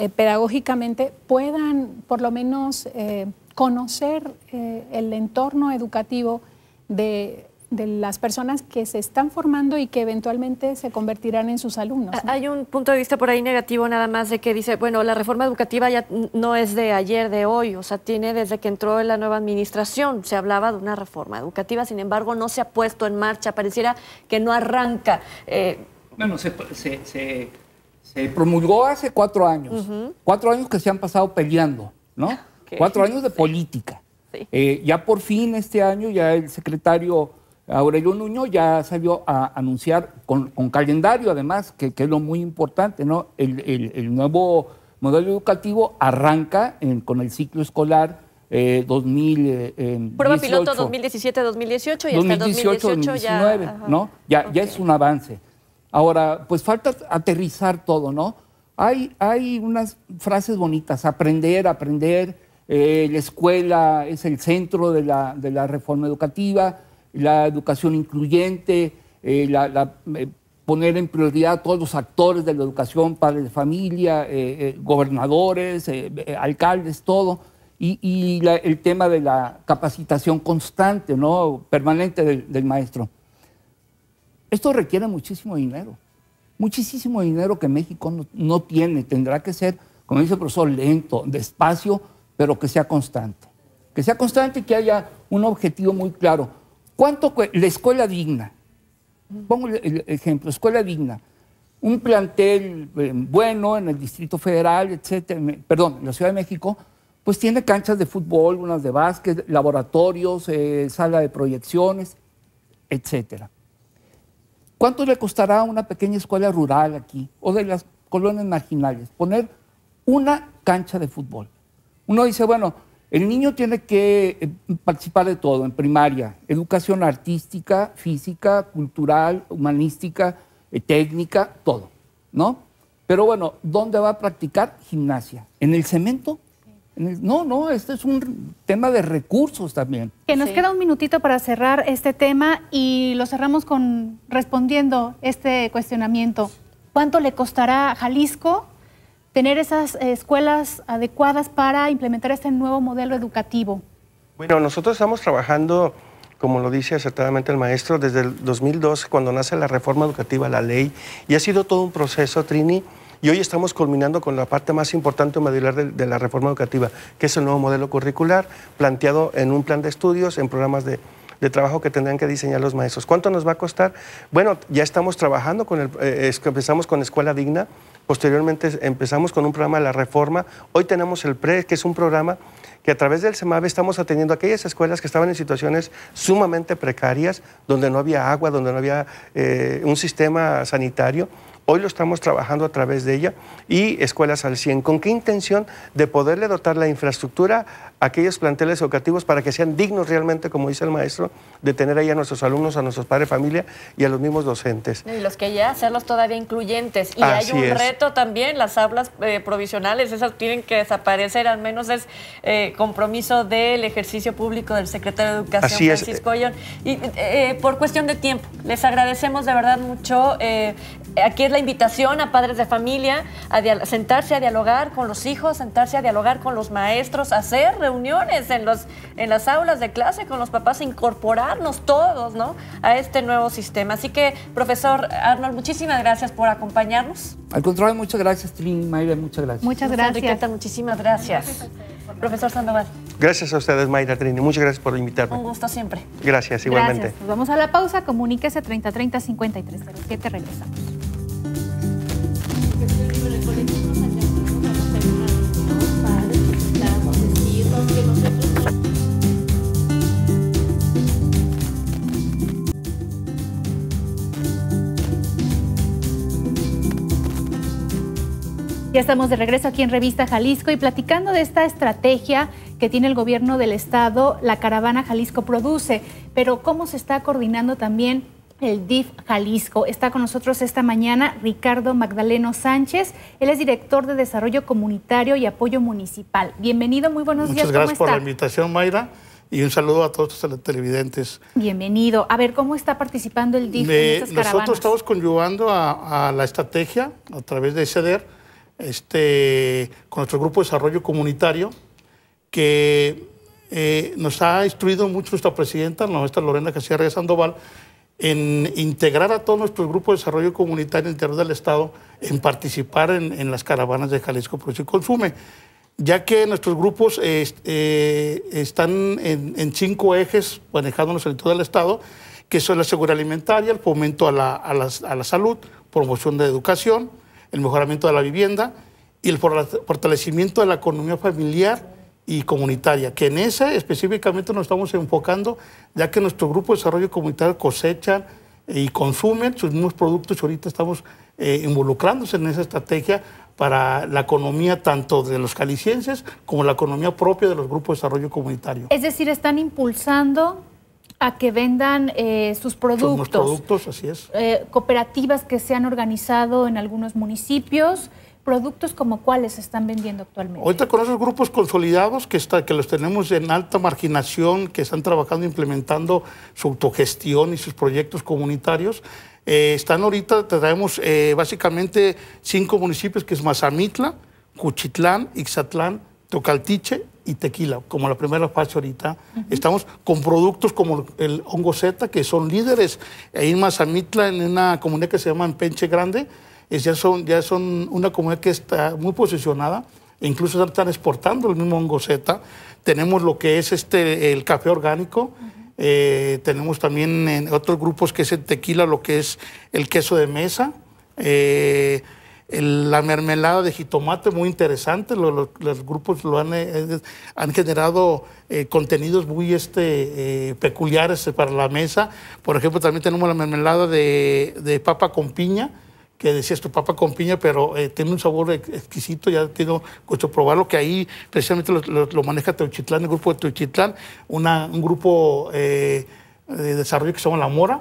eh, pedagógicamente puedan por lo menos eh, conocer eh, el entorno educativo de, las personas que se están formando y que eventualmente se convertirán en sus alumnos. Hay un punto de vista por ahí negativo nada más de que dice, bueno, la reforma educativa ya no es de ayer, de hoy, o sea, tiene desde que entró en la nueva administración, se hablaba de una reforma educativa, sin embargo, no se ha puesto en marcha, pareciera que no arranca. bueno, se se eh, promulgó hace cuatro años. Cuatro años que se han pasado peleando, ¿no? Cuatro años de política. Eh, ya por fin este año, ya el secretario Aurelio Nuño ya salió a anunciar con, con calendario, además, que, es lo muy importante, ¿no? El, nuevo modelo educativo arranca con el ciclo escolar. Eh, 2000, eh, Prueba piloto 2017-2018 y hasta 2018 2019, ¿no? ya, ya es un avance. Ahora, pues falta aterrizar todo, ¿no? Hay, hay unas frases bonitas, aprender, aprender, eh, la escuela es el centro de la, reforma educativa, la educación incluyente, eh, eh, poner en prioridad a todos los actores de la educación, padres de familia, gobernadores, alcaldes, todo. Y, el tema de la capacitación constante, ¿no? permanente del maestro. Esto requiere muchísimo dinero, muchísimo dinero que México no, tiene. Tendrá que ser, como dice el profesor, lento, despacio, pero que sea constante. Que sea constante y que haya un objetivo muy claro. ¿Cuánto la escuela digna? Pongo el ejemplo, escuela digna. Un plantel eh, bueno en el Distrito Federal, etcétera, perdón, en la Ciudad de México, pues tiene canchas de fútbol, unas de básquet, laboratorios, eh, sala de proyecciones, etcétera. ¿Cuánto le costará a una pequeña escuela rural aquí o de las colonias marginales poner una cancha de fútbol? Uno dice, bueno, el niño tiene que eh, participar de todo en primaria, educación artística, física, cultural, humanística, eh, técnica, todo, ¿no? Pero bueno, ¿dónde va a practicar gimnasia? ¿En el cemento? No, no, este es un tema de recursos también. Que nos queda un minutito para cerrar este tema y lo cerramos con respondiendo este cuestionamiento. ¿Cuánto le costará a Jalisco tener esas escuelas adecuadas para implementar este nuevo modelo educativo? Bueno, nosotros estamos trabajando, como lo dice acertadamente el maestro, desde el 2012, cuando nace la reforma educativa, la ley, y ha sido todo un proceso, Trini, y hoy estamos culminando con la parte más importante o medular de, la reforma educativa, que es el nuevo modelo curricular planteado en un plan de estudios, en programas de, trabajo que tendrán que diseñar los maestros. ¿Cuánto nos va a costar? Bueno, ya estamos trabajando con el, eh, empezamos con Escuela Digna, posteriormente empezamos con un programa de la reforma, hoy tenemos el PRE, que es un programa que a través del SEMAVE estamos atendiendo a aquellas escuelas que estaban en situaciones sumamente precarias, donde no había agua, donde no había eh, un sistema sanitario. Hoy lo estamos trabajando a través de ella y Escuelas al 100. ¿Con qué intención de poderle dotar la infraestructura a aquellos planteles educativos para que sean dignos realmente, como dice el maestro, de tener ahí a nuestros alumnos, a nuestros padres de familia y a los mismos docentes? Y los que ya hacerlos todavía incluyentes. Y hay un reto también, las aulas eh, provisionales, esas tienen que desaparecer, al menos es eh, compromiso del ejercicio público del secretario de Educación, Francisco Ollón. Y eh, por cuestión de tiempo, les agradecemos de verdad mucho. aquí es la invitación a padres de familia a sentarse a dialogar con los hijos, sentarse a dialogar con los maestros, hacer reuniones en, los, en las aulas de clase con los papás, incorporarnos todos ¿no? a este nuevo sistema. Así que, profesor Arnold, muchísimas gracias por acompañarnos. Al contrario, muchas gracias, Trin, Mayra, muchas gracias. Muchas gracias. muchísimas gracias. profesor Sandoval. Gracias a ustedes, Mayra Trini. Muchas gracias por invitarme. Un gusto siempre. Gracias, igualmente. vamos a la pausa. Comuníquese 3030 te Regresamos. Ya estamos de regreso aquí en Revista Jalisco y platicando de esta estrategia que tiene el gobierno del estado, la caravana Jalisco produce, pero cómo se está coordinando también el DIF Jalisco. Está con nosotros esta mañana Ricardo Magdaleno Sánchez. Él es director de Desarrollo Comunitario y Apoyo Municipal. Bienvenido, muy buenos días. Muchas gracias por la invitación, Mayra. Y un saludo a todos los televidentes. Bienvenido. A ver, ¿cómo está participando el DIF en estas Nosotros estamos conyugando a, la estrategia a través de CEDER, este, con nuestro grupo de desarrollo comunitario, que eh, nos ha instruido mucho nuestra presidenta, la maestra Lorena García Sandoval, en integrar a todos nuestros grupos de desarrollo comunitario interior del Estado, en participar en, las caravanas de Jalisco Producción y Consume, ya que nuestros grupos eh, eh, están en, cinco ejes manejados en todo el Estado, que son la seguridad alimentaria, el fomento a la, a la salud, promoción de educación, el mejoramiento de la vivienda y el fortalecimiento de la economía familiar y comunitaria, que en esa específicamente nos estamos enfocando, ya que nuestro grupo de desarrollo comunitario cosecha eh, y consume sus mismos productos y ahorita estamos eh, involucrándose en esa estrategia para la economía tanto de los calicienses como la economía propia de los grupos de desarrollo comunitario. Es decir, están impulsando a que vendan eh, sus productos. Sus productos, así es. cooperativas que se han organizado en algunos municipios productos como cuáles se están vendiendo actualmente. Ahorita con esos grupos consolidados que, está, que los tenemos en alta marginación, que están trabajando, implementando su autogestión y sus proyectos comunitarios, eh, están ahorita, traemos eh, básicamente cinco municipios, que es Mazamitla, Cuchitlán, Ixatlán, Tocaltiche y tequila, como la primera fase ahorita. Estamos con productos como el hongo Z, que son líderes. Ahí en Mazamitla, en una comunidad que se llama Penche Grande, ya, son, ya son una comunidad que está muy posicionada, incluso están exportando el mismo hongo Z. Tenemos lo que es este, el café orgánico, eh, tenemos también en eh, otros grupos que es el tequila, lo que es el queso de mesa. Eh, la mermelada de jitomate muy interesante, los, grupos lo han, generado contenidos muy este, peculiares para la mesa. Por ejemplo, también tenemos la mermelada de, de papa con piña, que decías tu papa con piña, pero eh, tiene un sabor exquisito, ya tenido gusto probarlo, que ahí precisamente lo, maneja Teuchitlán, el grupo de Teuchitlán, un grupo eh, de desarrollo que se llama La Mora.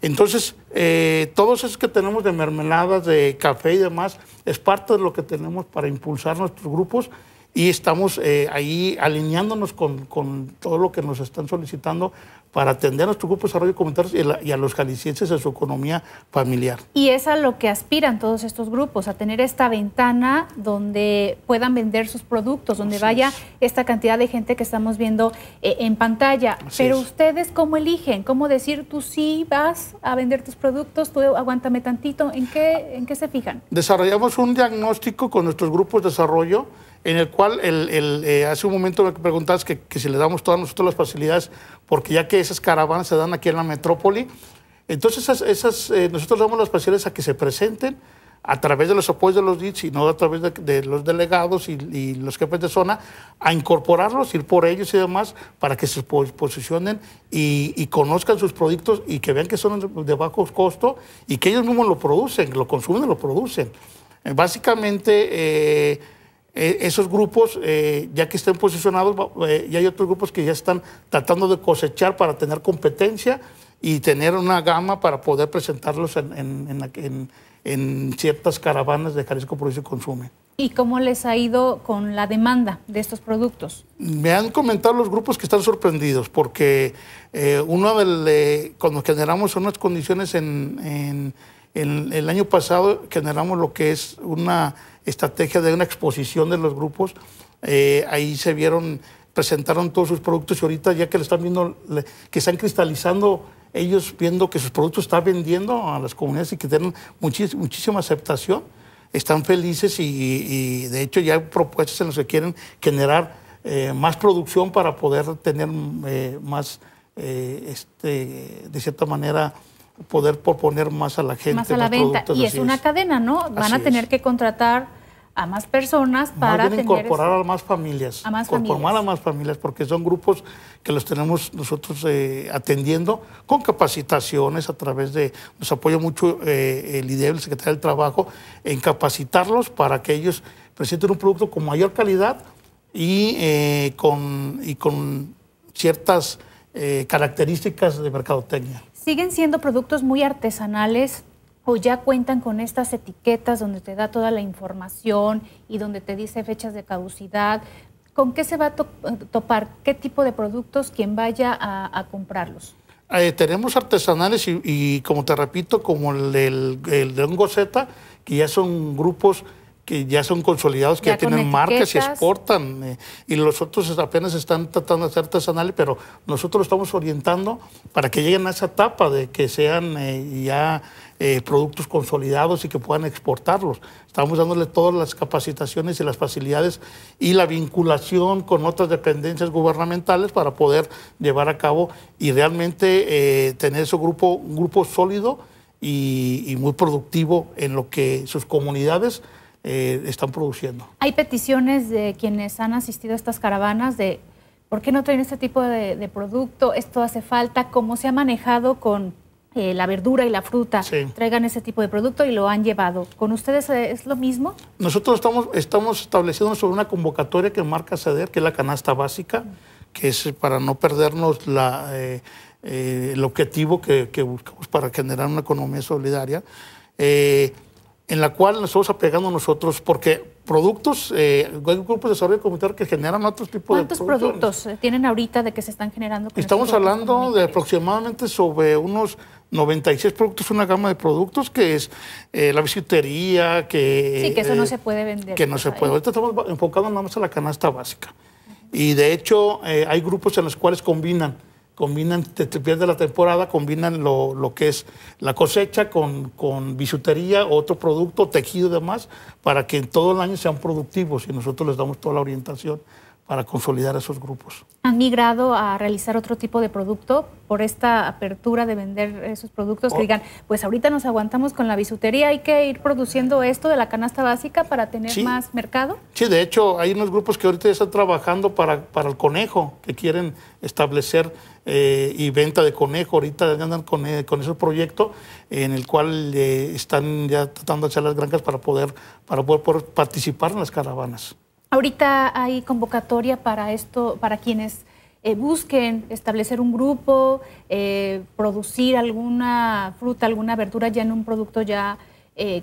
Entonces, eh, todos esos que tenemos de mermeladas, de café y demás, es parte de lo que tenemos para impulsar nuestros grupos y estamos ahí alineándonos con, con, todo lo que nos están solicitando para atender a nuestro grupo de desarrollo comunitario y a los jaliscienses en su economía familiar. Y es a lo que aspiran todos estos grupos, a tener esta ventana donde puedan vender sus productos, donde vaya esta cantidad de gente que estamos viendo eh, en pantalla. Pero ustedes, ¿cómo eligen? ¿Cómo decir, tú sí vas a vender tus productos, tú aguántame tantito? ¿En qué, en qué se fijan? Desarrollamos un diagnóstico con nuestros grupos de desarrollo en el cual el, eh, hace un momento me preguntabas que, que, si le damos todas nosotros las facilidades, porque ya que esas caravanas se dan aquí en la metrópoli, entonces esas, eh, nosotros damos las facilidades a que se presenten a través de los apoyos de los DITS y no a través de, los delegados y, los jefes de zona, a incorporarlos, ir por ellos y demás, para que se posicionen y, conozcan sus productos y que vean que son de bajo costo y que ellos mismos lo producen, lo consumen lo producen. Básicamente... Eh, eh, esos grupos, eh, ya que estén posicionados, ya eh, hay otros grupos que ya están tratando de cosechar para tener competencia y tener una gama para poder presentarlos en, en, ciertas caravanas de Jalisco producto y Consume. ¿Y cómo les ha ido con la demanda de estos productos? Me han comentado los grupos que están sorprendidos porque uno de, cuando generamos unas condiciones en el, año pasado generamos lo que es una estrategia de una exposición de los grupos. Eh, ahí se vieron, presentaron todos sus productos y ahorita ya que están viendo, que están cristalizando ellos viendo que sus productos están vendiendo a las comunidades y que tienen muchísima aceptación, están felices y, de hecho ya hay propuestas en las que quieren generar eh, más producción para poder tener eh, más, este, de cierta manera, poder proponer más a la gente. Más a la venta. Y es una cadena, ¿no? Van a tener que contratar a más personas para... incorporar a más familias. A más conformar a más familias, porque son grupos que los tenemos nosotros eh, atendiendo con capacitaciones a través de... Nos apoya mucho eh, el IDEB, el secretario del Trabajo, en capacitarlos para que ellos presenten un producto con mayor calidad y, eh, con, y con ciertas características de mercadotecnia. ¿Siguen siendo productos muy artesanales o ya cuentan con estas etiquetas donde te da toda la información y donde te dice fechas de caducidad? ¿Con qué se va a topar? ¿Qué tipo de productos quien vaya a, comprarlos? Eh, tenemos artesanales y, como te repito, como el, de Hongo Z, que ya son grupos que ya son consolidados, que ya, tienen marcas y exportan, eh, y los otros apenas están tratando de hacer artesanales, pero nosotros estamos orientando para que lleguen a esa etapa de que sean eh, ya eh, productos consolidados y que puedan exportarlos. Estamos dándole todas las capacitaciones y las facilidades y la vinculación con otras dependencias gubernamentales para poder llevar a cabo y realmente tener ese grupo, un grupo sólido y, y muy productivo en lo que sus comunidades eh, están produciendo. Hay peticiones de quienes han asistido a estas caravanas de por qué no traen este tipo de, producto, esto hace falta, cómo se ha manejado con eh, la verdura y la fruta, traigan ese tipo de producto y lo han llevado. ¿Con ustedes es lo mismo? Nosotros estamos, estamos estableciendo sobre una convocatoria que marca CEDER, que es la canasta básica, que es para no perdernos eh, el objetivo que, que, buscamos para generar una economía solidaria en la cual nos estamos apegando nosotros porque productos, eh, hay grupos de desarrollo comunitario que generan otros tipos de productos. ¿Cuántos productos eh, tienen ahorita de que se están generando? Estamos este hablando de aproximadamente sobre unos 96 productos, una gama de productos que es eh, la bisutería, que... Sí, que eso no eh, se puede vender. Que no se pues, puede. Ahorita estamos enfocados nada más a la canasta básica. Y de hecho hay grupos en los cuales combinan combinan, te, la temporada, combinan lo, que es la cosecha con, con bisutería, otro producto, tejido y demás, para que todo el año sean productivos y nosotros les damos toda la orientación para consolidar esos grupos. ¿Han migrado a realizar otro tipo de producto por esta apertura de vender esos productos que oh. digan, pues ahorita nos aguantamos con la bisutería, hay que ir produciendo esto de la canasta básica para tener más mercado? Sí, de hecho hay unos grupos que ahorita están trabajando para, para el conejo, que quieren establecer eh, y venta de conejo, ahorita andan con, eh, con ese proyecto en el cual eh, están ya tratando de hacer las granjas para poder, para poder participar en las caravanas. Ahorita hay convocatoria para esto, para quienes eh, busquen establecer un grupo, eh, producir alguna fruta, alguna verdura ya en un producto ya eh,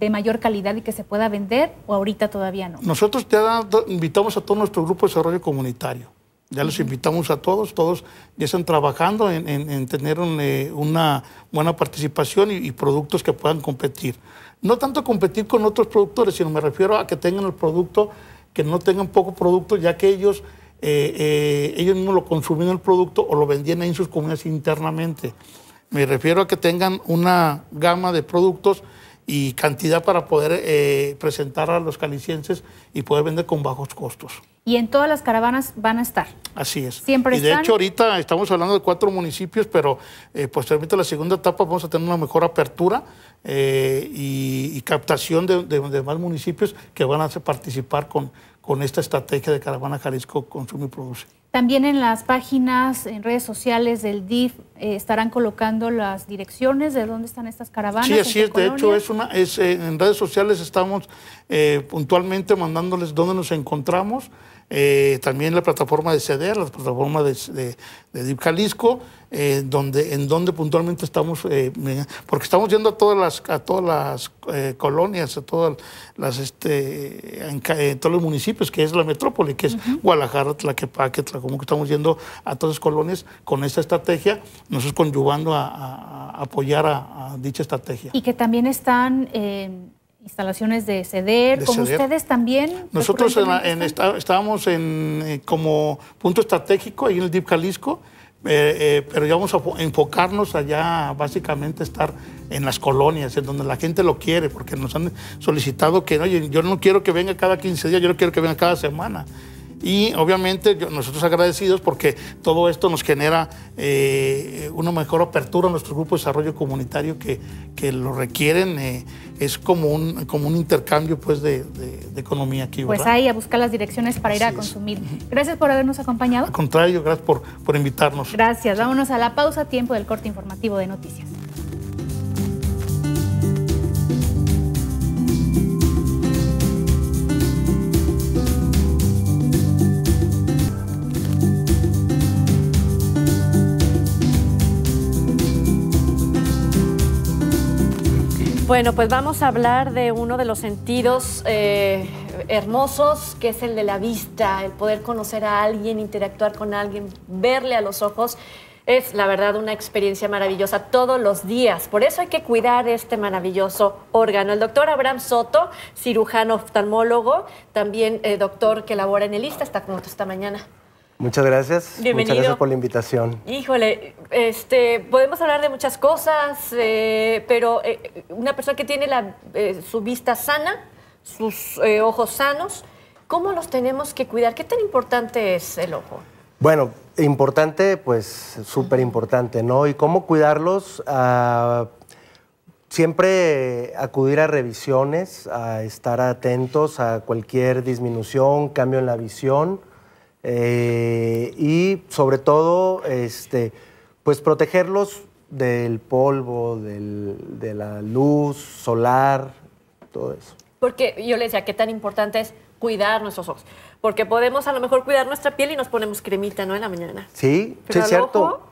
de, mayor calidad y que se pueda vender, o ahorita todavía no. Nosotros ya invitamos a todo nuestro grupo de desarrollo comunitario. Ya los invitamos a todos, todos ya están trabajando en, tener una buena participación y, productos que puedan competir. No tanto competir con otros productores, sino me refiero a que tengan el producto que no tengan poco producto, ya que ellos, eh, eh, ellos mismos lo consumían el producto o lo vendían en sus comunidades internamente. Me refiero a que tengan una gama de productos y cantidad para poder eh, presentar a los calicienses y poder vender con bajos costos y en todas las caravanas van a estar. Así es. Siempre y de hecho ahorita estamos hablando de cuatro municipios, pero eh, posteriormente a la segunda etapa vamos a tener una mejor apertura eh, y, captación de, de, más municipios que van a participar con, con esta estrategia de Caravana Jalisco Consume y Produce. También en las páginas, en redes sociales del DIF, eh, estarán colocando las direcciones de dónde están estas caravanas. Sí, así es. De hecho, es una, eh, en redes sociales estamos eh, puntualmente mandándoles dónde nos encontramos. Eh, también la plataforma de CEDER, la plataforma de, de, Jalisco, eh, donde, en donde puntualmente estamos, eh, porque estamos yendo a todas las, a todas las colonias, a todas las, este, todos los municipios, que es la metrópoli, que es Guadalajara, Tlaquepaque, como que estamos yendo a todas las colonias con esta estrategia, nosotros conyugando a, apoyar a, dicha estrategia. Y que también están instalaciones de ceder, como ustedes también. Nosotros estábamos en, eh, como punto estratégico ahí en el DIP Jalisco, eh, eh, pero ya vamos a enfocarnos allá básicamente estar en las colonias, en donde la gente lo quiere, porque nos han solicitado que, oye, yo no quiero que venga cada 15 días, yo no quiero que venga cada semana. Y obviamente nosotros agradecidos porque todo esto nos genera eh, una mejor apertura a nuestro grupo de desarrollo comunitario que, que lo requieren. Eh, es como un, como un intercambio pues, de, economía aquí. Pues ahí a buscar las direcciones para ir a consumir. Gracias por habernos acompañado. Al contrario, gracias por, por invitarnos. Gracias. Vámonos a la pausa, tiempo del corte informativo de noticias. Bueno, pues vamos a hablar de uno de los sentidos eh, hermosos, que es el de la vista, el poder conocer a alguien, interactuar con alguien, verle a los ojos. Es la verdad una experiencia maravillosa todos los días. Por eso hay que cuidar este maravilloso órgano. El doctor Abraham Soto, cirujano oftalmólogo, también eh, doctor que labora en el ISTA, e, está con nosotros esta mañana. Muchas gracias. Muchas gracias por la invitación. Híjole, este, podemos hablar de muchas cosas, eh, pero eh, una persona que tiene la, eh, su vista sana, sus ojos sanos, ¿cómo los tenemos que cuidar? ¿Qué tan importante es el ojo? Bueno, importante, pues súper importante, ¿no? ¿Y cómo cuidarlos? Ah, siempre acudir a revisiones, a estar atentos a cualquier disminución, cambio en la visión eh, y sobre todo, este, pues protegerlos del polvo, de la luz solar, todo eso. Porque yo le decía, qué tan importante es cuidar nuestros ojos. Porque podemos a lo mejor cuidar nuestra piel y nos ponemos cremita, ¿no? En la mañana. Sí, es cierto.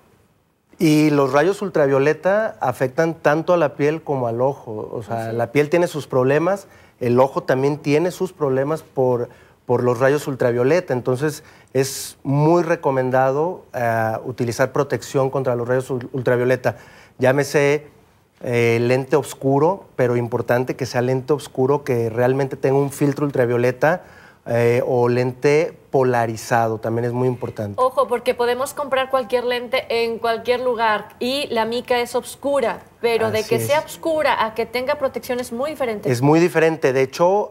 Y los rayos ultravioleta afectan tanto a la piel como al ojo. O sea, ah, la piel tiene sus problemas, el ojo también tiene sus problemas por por los rayos ultravioleta. Entonces es muy recomendado eh, utilizar protección contra los rayos ultravioleta. Llámese eh, lente oscuro, pero importante que sea lente oscuro que realmente tenga un filtro ultravioleta. Eh, o lente polarizado, también es muy importante. Ojo, porque podemos comprar cualquier lente en cualquier lugar y la mica es oscura, pero de que sea oscura a que tenga protección es muy diferente. Es muy diferente, de hecho,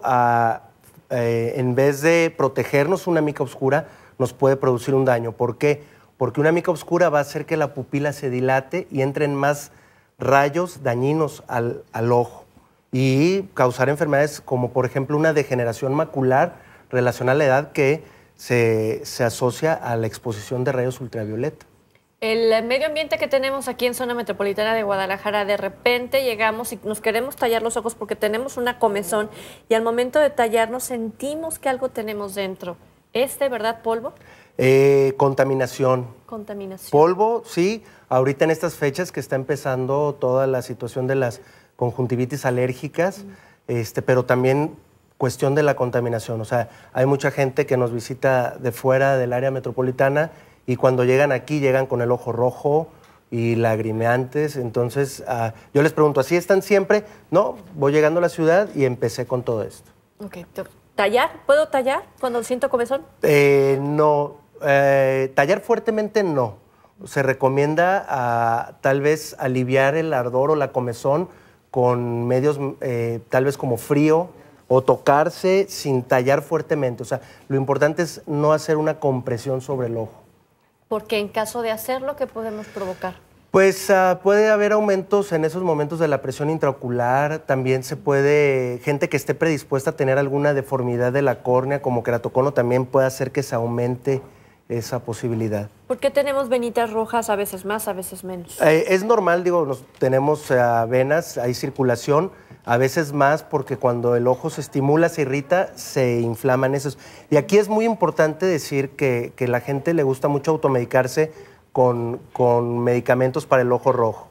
eh, en vez de protegernos una mica oscura, nos puede producir un daño. ¿Por qué? Porque una mica oscura va a hacer que la pupila se dilate y entren más rayos dañinos al, ojo y causar enfermedades como por ejemplo una degeneración macular relacionada a la edad que se, se asocia a la exposición de rayos ultravioleta el medio ambiente que tenemos aquí en zona metropolitana de Guadalajara, de repente llegamos y nos queremos tallar los ojos porque tenemos una comezón y al momento de tallarnos sentimos que algo tenemos dentro. Este, verdad polvo? Eh, contaminación. Contaminación. Polvo, sí. Ahorita en estas fechas que está empezando toda la situación de las conjuntivitis alérgicas, este, pero también cuestión de la contaminación. O sea, hay mucha gente que nos visita de fuera del área metropolitana y cuando llegan aquí llegan con el ojo rojo y lagrimeantes. Entonces ah, yo les pregunto, ¿así están siempre? No, voy llegando a la ciudad y empecé con todo esto. ¿tallar? ¿Puedo tallar cuando siento comezón? Eh, no, eh, tallar fuertemente no. Se recomienda ah, tal vez aliviar el ardor o la comezón con medios eh, tal vez como frío o tocarse sin tallar fuertemente. O sea, lo importante es no hacer una compresión sobre el ojo. Porque en caso de hacerlo, ¿qué podemos provocar? Pues ah, puede haber aumentos en esos momentos de la presión intraocular, también se puede, gente que esté predispuesta a tener alguna deformidad de la córnea como queratocono también puede hacer que se aumente esa posibilidad. ¿Por qué tenemos venitas rojas a veces más, a veces menos? Eh, es normal, digo, nos, tenemos eh, venas, hay circulación, a veces más porque cuando el ojo se estimula, se irrita, se inflaman esos. Y aquí es muy importante decir que, que la gente le gusta mucho automedicarse con, con medicamentos para el ojo rojo.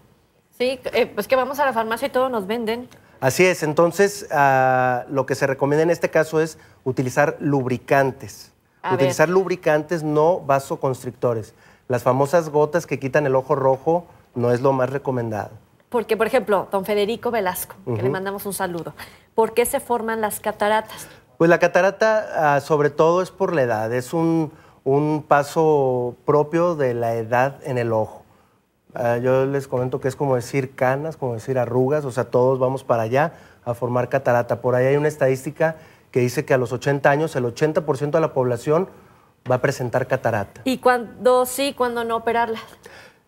Sí, eh, pues que vamos a la farmacia y todo nos venden. Así es, entonces ah, lo que se recomienda en este caso es utilizar lubricantes. utilizar lubricantes, no vasoconstrictores. Las famosas gotas que quitan el ojo rojo no es lo más recomendado. Porque, por ejemplo, don Federico Velasco, que le mandamos un saludo, ¿por qué se forman las cataratas? Pues la catarata ah, sobre todo es por la edad, es un, un paso propio de la edad en el ojo. Ah, yo les comento que es como decir canas, como decir arrugas, o sea, todos vamos para allá a formar catarata. Por ahí hay una estadística que dice que a los 80 años el 80% de la población va a presentar catarata. ¿Y cuándo sí, cuándo no operarla?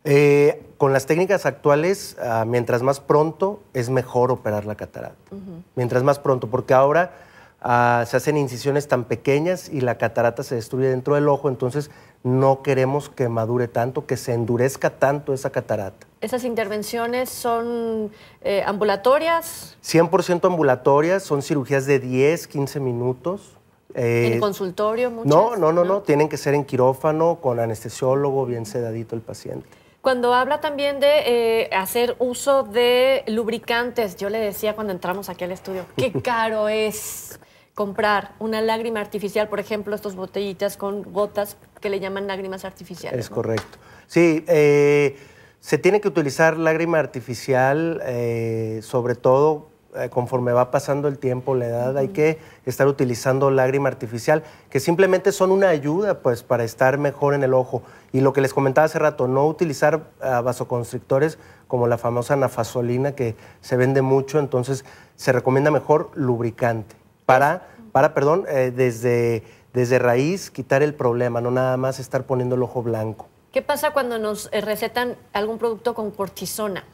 Eh, con las técnicas actuales, ah, mientras más pronto es mejor operar la catarata. Mientras más pronto, porque ahora ah, se hacen incisiones tan pequeñas y la catarata se destruye dentro del ojo, entonces no queremos que madure tanto, que se endurezca tanto esa catarata. ¿Esas intervenciones son eh, ambulatorias? 100% ambulatorias, son cirugías de 10, 15 minutos. Eh, ¿En consultorio no, no, no, no, tienen que ser en quirófano, con anestesiólogo, bien sedadito el paciente. Cuando habla también de eh, hacer uso de lubricantes, yo le decía cuando entramos aquí al estudio, qué caro es comprar una lágrima artificial, por ejemplo, estas botellitas con gotas que le llaman lágrimas artificiales. Es correcto. Sí, eh, se tiene que utilizar lágrima artificial, eh, sobre todo eh, conforme va pasando el tiempo, la edad, hay que estar utilizando lágrima artificial, que simplemente son una ayuda pues para estar mejor en el ojo. Y lo que les comentaba hace rato, no utilizar ah, vasoconstrictores como la famosa nafasolina que se vende mucho, entonces se recomienda mejor lubricante para, para perdón, eh, desde, desde raíz quitar el problema, no nada más estar poniendo el ojo blanco. ¿Qué pasa cuando nos eh, recetan algún producto con cortisona?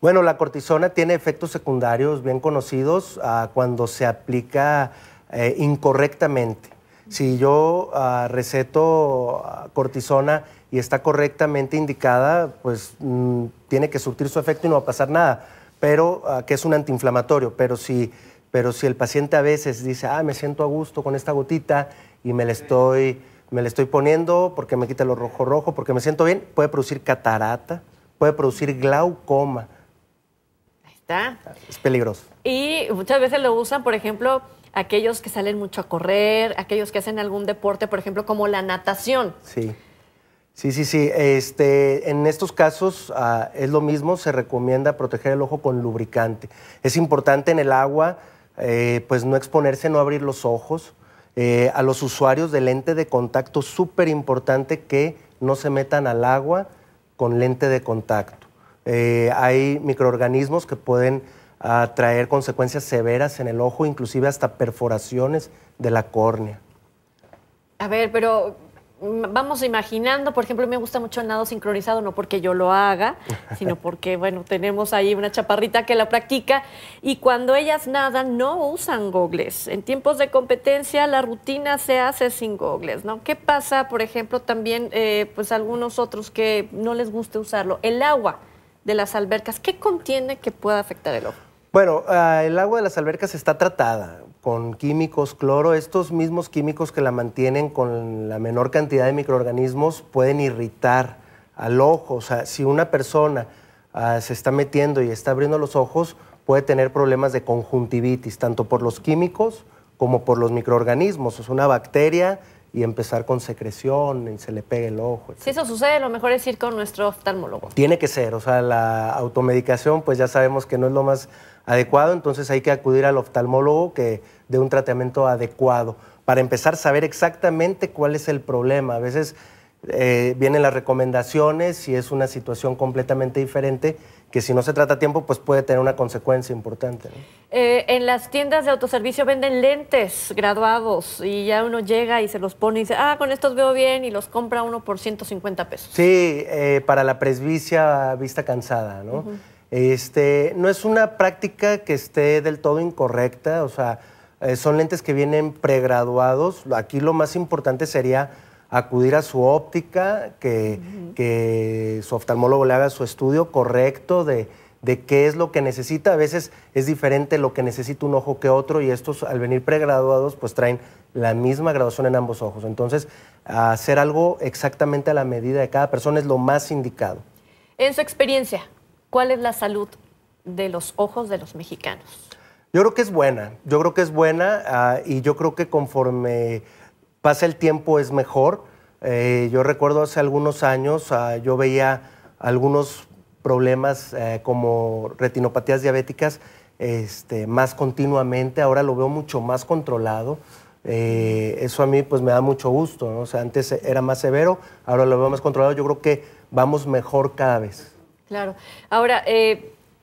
Bueno, la cortisona tiene efectos secundarios bien conocidos ah, cuando se aplica eh, incorrectamente. Si yo ah, receto ah, cortisona y está correctamente indicada, pues mm, tiene que surtir su efecto y no va a pasar nada, pero que es un antiinflamatorio. Pero si, pero si el paciente a veces dice, ah, me siento a gusto con esta gotita y me la estoy, me la estoy poniendo porque me quita lo rojo rojo, porque me siento bien, puede producir catarata, puede producir glaucoma es peligroso. Y muchas veces lo usan, por ejemplo, aquellos que salen mucho a correr, aquellos que hacen algún deporte, por ejemplo, como la natación. Sí. Sí, sí, sí. Este, en estos casos ah, es lo mismo, se recomienda proteger el ojo con lubricante. Es importante en el agua, eh, pues no exponerse, no abrir los ojos. Eh, a los usuarios de lente de contacto, súper importante que no se metan al agua con lente de contacto. Eh, hay microorganismos que pueden ah, traer consecuencias severas en el ojo, inclusive hasta perforaciones de la córnea. A ver, pero mm, vamos imaginando, por ejemplo, me gusta mucho el nado sincronizado, no porque yo lo haga, sino porque, bueno, tenemos ahí una chaparrita que la practica y cuando ellas nadan no usan gogles. En tiempos de competencia la rutina se hace sin gogles, ¿no? ¿Qué pasa, por ejemplo, también, eh, pues algunos otros que no les guste usarlo? El agua de las albercas, ¿qué contiene que pueda afectar el ojo? Bueno, ah, el agua de las albercas está tratada con químicos, cloro, estos mismos químicos que la mantienen con la menor cantidad de microorganismos pueden irritar al ojo. O sea, si una persona ah, se está metiendo y está abriendo los ojos, puede tener problemas de conjuntivitis, tanto por los químicos como por los microorganismos. Es una bacteria, y empezar con secreción y se le pegue el ojo. Si eso sucede, lo mejor es ir con nuestro oftalmólogo. Tiene que ser, o sea, la automedicación pues ya sabemos que no es lo más adecuado, entonces hay que acudir al oftalmólogo que dé un tratamiento adecuado para empezar a saber exactamente cuál es el problema. A veces eh, vienen las recomendaciones y es una situación completamente diferente que si no se trata a tiempo, pues puede tener una consecuencia importante. Eh, en las tiendas de autoservicio venden lentes graduados y ya uno llega y se los pone y dice, ah, con estos veo bien y los compra uno por 150 pesos. Sí, eh, para la presbicia vista cansada, ¿no? este, no es una práctica que esté del todo incorrecta, o sea, eh, son lentes que vienen pregraduados. Aquí lo más importante sería acudir a su óptica, que, su oftalmólogo le haga su estudio correcto de, qué es lo que necesita. A veces es diferente lo que necesita un ojo que otro y estos al venir pregraduados pues traen la misma graduación en ambos ojos. Entonces, hacer algo exactamente a la medida de cada persona es lo más indicado. En su experiencia, ¿cuál es la salud de los ojos de los mexicanos? Yo creo que es buena, yo creo que es buena ah, y yo creo que conforme pasa el tiempo es mejor. Eh, yo recuerdo hace algunos años, ah, yo veía algunos problemas eh, como retinopatías diabéticas este, más continuamente, ahora lo veo mucho más controlado. Eh, eso a mí pues me da mucho gusto, o sea, antes era más severo, ahora lo veo más controlado, yo creo que vamos mejor cada vez. Claro, ahora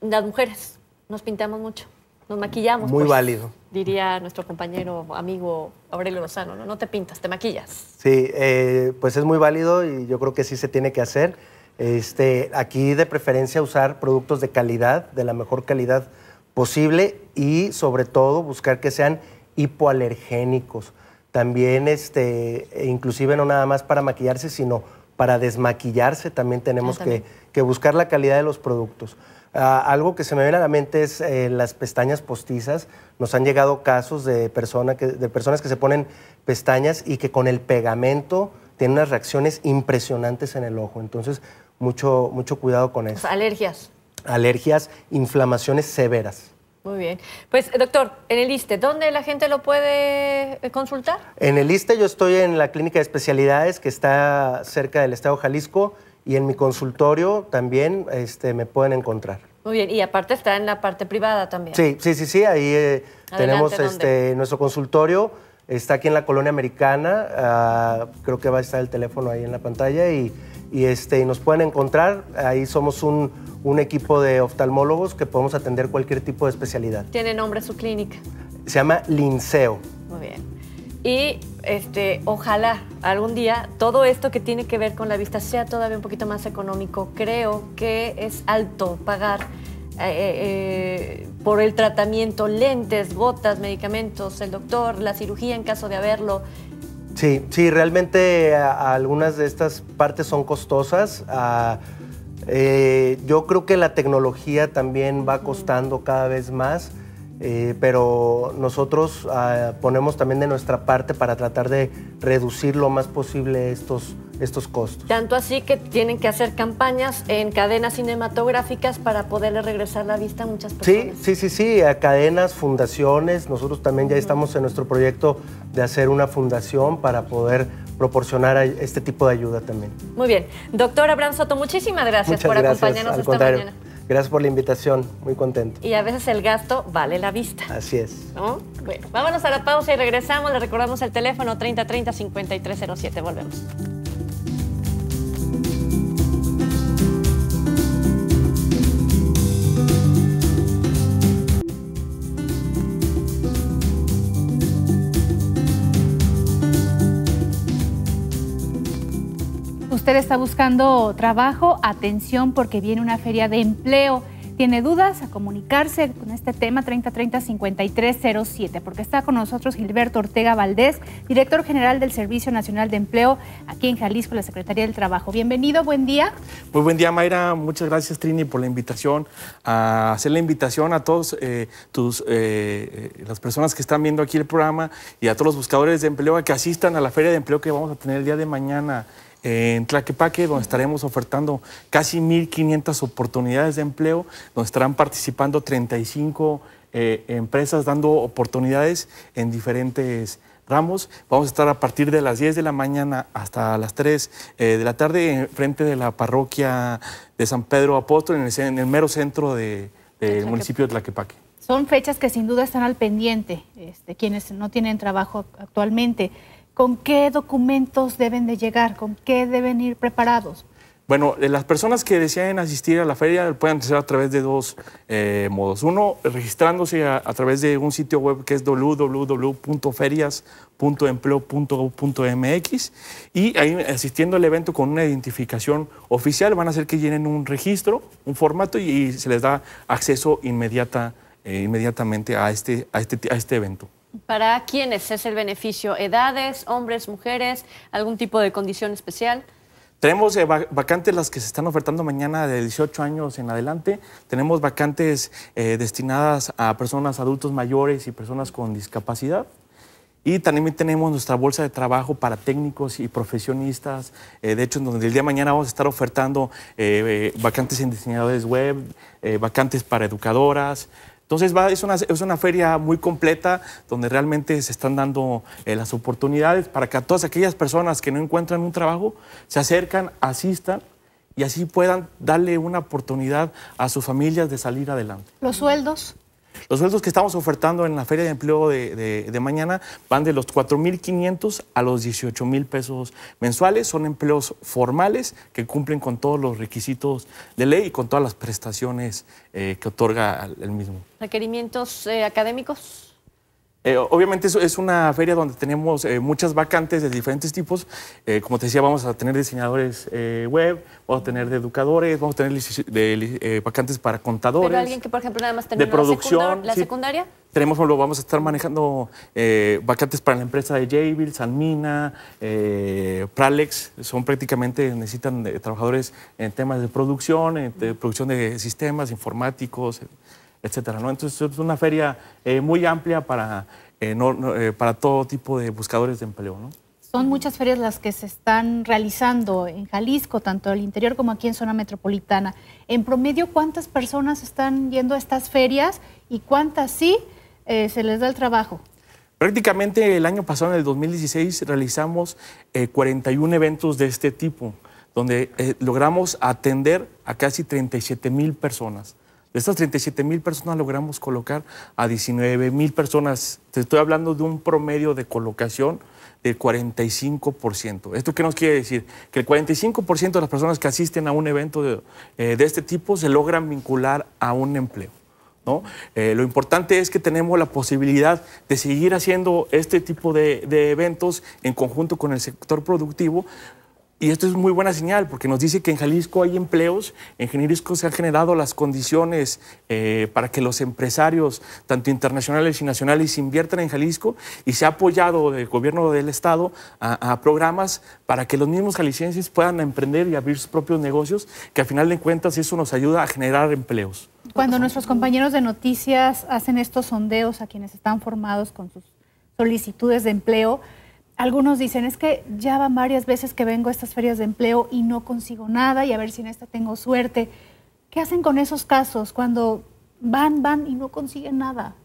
las mujeres nos pintamos mucho. Nos maquillamos. Muy pues, válido. Diría nuestro compañero, amigo Aurelio Lozano, ¿no? No te pintas, te maquillas. Sí, eh, pues es muy válido y yo creo que sí se tiene que hacer. Este, aquí de preferencia usar productos de calidad, de la mejor calidad posible y sobre todo buscar que sean hipoalergénicos. También, este, e inclusive no nada más para maquillarse, sino para desmaquillarse también tenemos ah, Que, que buscar la calidad de los productos. Ah, algo que se me viene a la mente es eh, las pestañas postizas. Nos han llegado casos de, de personas que se ponen pestañas y que con el pegamento tienen unas reacciones impresionantes en el ojo. Entonces, mucho, mucho cuidado con eso. alergias. Alergias, inflamaciones severas. Muy bien. Pues, doctor, en el ISTE, ¿dónde la gente lo puede eh, consultar? En el ISTE yo estoy en la clínica de especialidades que está cerca del Estado Jalisco y en mi consultorio también este, me pueden encontrar. Muy bien, y aparte está en la parte privada también. Sí, sí, sí, sí, ahí eh, tenemos este, nuestro consultorio, está aquí en la colonia americana, ah, creo que va a estar el teléfono ahí en la pantalla y, este, y nos pueden encontrar, ahí somos un, un equipo de oftalmólogos que podemos atender cualquier tipo de especialidad. ¿Tiene nombre su clínica? Se llama Linceo. Muy bien. Y este, ojalá algún día todo esto que tiene que ver con la vista sea todavía un poquito más económico. Creo que es alto pagar eh, eh, eh, por el tratamiento, lentes, botas, medicamentos, el doctor, la cirugía en caso de haberlo. Sí, sí, realmente algunas de estas partes son costosas. Ah, yo creo que la tecnología también va costando cada vez más. Eh, pero nosotros ah, ponemos también de nuestra parte para tratar de reducir lo más posible estos, estos costos. Tanto así que tienen que hacer campañas en cadenas cinematográficas para poderle regresar la vista a muchas personas. Sí, sí, sí, sí, a cadenas, fundaciones. Nosotros también ya estamos en nuestro proyecto de hacer una fundación para poder proporcionar este tipo de ayuda también. Muy bien. Doctor Abraham Soto, muchísimas gracias por acompañarnos esta mañana. Gracias por la invitación, muy contento. Y a veces el gasto vale la vista. Así es. Bueno, vámonos a la pausa y regresamos. Le recordamos el teléfono 3030-5307. Volvemos. usted está buscando trabajo, atención porque viene una feria de empleo. Tiene dudas a comunicarse con este tema 3030-5307, porque está con nosotros Gilberto Ortega Valdés, director general del Servicio Nacional de Empleo aquí en Jalisco, la Secretaría del Trabajo. Bienvenido, buen día. Muy buen día, Mayra. Muchas gracias, Trini, por la invitación, a hacer la invitación a todos eh, tus, eh, eh, las personas que están viendo aquí el programa y a todos los buscadores de empleo a que asistan a la feria de empleo que vamos a tener el día de mañana en Tlaquepaque, donde estaremos ofertando casi 1.500 oportunidades de empleo, donde estarán participando 35 eh, empresas dando oportunidades en diferentes ramos. Vamos a estar a partir de las 10 de la mañana hasta las 3 eh, de la tarde en frente de la parroquia de San Pedro Apóstol, en el, mero centro del municipio de Tlaquepaque. Son fechas que sin duda están al pendiente, este, quienes no tienen trabajo actualmente. ¿Con qué documentos deben de llegar? ¿Con qué deben ir preparados? Bueno, eh, las personas que deseen asistir a la feria pueden hacer a través de dos eh, modos. Uno, registrándose a, través de un sitio web que es www.ferias.empleo.gov.mx y ahí asistiendo al evento con una identificación oficial van a hacer que llenen un registro, un formato y, se les da acceso inmediata, eh, inmediatamente a este, a este, este evento. ¿Para quiénes es el beneficio? ¿Edades, hombres, mujeres, algún tipo de condición especial? Tenemos eh, vacantes las que se están ofertando mañana de 18 años en adelante. Tenemos vacantes eh, destinadas a personas adultos mayores y personas con discapacidad. Y también tenemos nuestra bolsa de trabajo para técnicos y profesionistas. Eh, de hecho, donde el día de mañana vamos a estar ofertando vacantes en diseñadores web, vacantes para educadoras, entonces es, una, feria muy completa donde realmente se están dando eh, las oportunidades para que a todas aquellas personas que no encuentran un trabajo se acercan, asistan y así puedan darle una oportunidad a sus familias de salir adelante. ¿Los sueldos? Los sueldos que estamos ofertando en la Feria de Empleo de, mañana van de los 4.500 a los 18.000 pesos mensuales. Son empleos formales que cumplen con todos los requisitos de ley y con todas las prestaciones eh, que otorga el mismo. ¿Requerimientos eh, académicos? Eh, obviamente es, es una feria donde tenemos eh, muchas vacantes de diferentes tipos. Eh, como te decía, vamos a tener diseñadores web, vamos a tener educadores, vamos a tener vacantes para contadores. Pero alguien que, por ejemplo, nada más de producción, la, secundaria. Tenemos, vamos a estar manejando vacantes para la empresa de Jabil, Sanmina, Pralex. Son prácticamente, necesitan trabajadores en temas de producción, en, de producción de sistemas informáticos, etcétera. ¿no? Entonces es una feria eh, muy amplia para, eh, eh, para todo tipo de buscadores de empleo. Son muchas ferias las que se están realizando en Jalisco, tanto al interior como aquí en zona metropolitana. En promedio, ¿cuántas personas están yendo a estas ferias y cuántas sí se les da el trabajo? Prácticamente el año pasado, en el 2016, realizamos 41 eventos de este tipo, donde logramos atender a casi 37 mil personas. De estas 37 mil personas logramos colocar a 19 mil personas. Te estoy hablando de un promedio de colocación del 45%. ¿Esto qué nos quiere decir? Que el 45% de las personas que asisten a un evento eh, de, este tipo se logran vincular a un empleo. ¿no? Eh, lo importante es que tenemos la posibilidad de seguir haciendo este tipo de, de eventos en conjunto con el sector productivo y esto es muy buena señal porque nos dice que en Jalisco hay empleos, en Jalisco se han generado las condiciones eh, para que los empresarios, tanto internacionales y nacionales, inviertan en Jalisco y se ha apoyado del gobierno del Estado a, programas para que los mismos jaliscienses puedan emprender y abrir sus propios negocios, que al final de cuentas eso nos ayuda a generar empleos. Cuando nuestros compañeros de noticias hacen estos sondeos a quienes están formados con sus solicitudes de empleo, algunos dicen, es que ya van varias veces que vengo a estas ferias de empleo y no consigo nada y a ver si en esta tengo suerte. ¿Qué hacen con esos casos cuando van, van y no consiguen nada?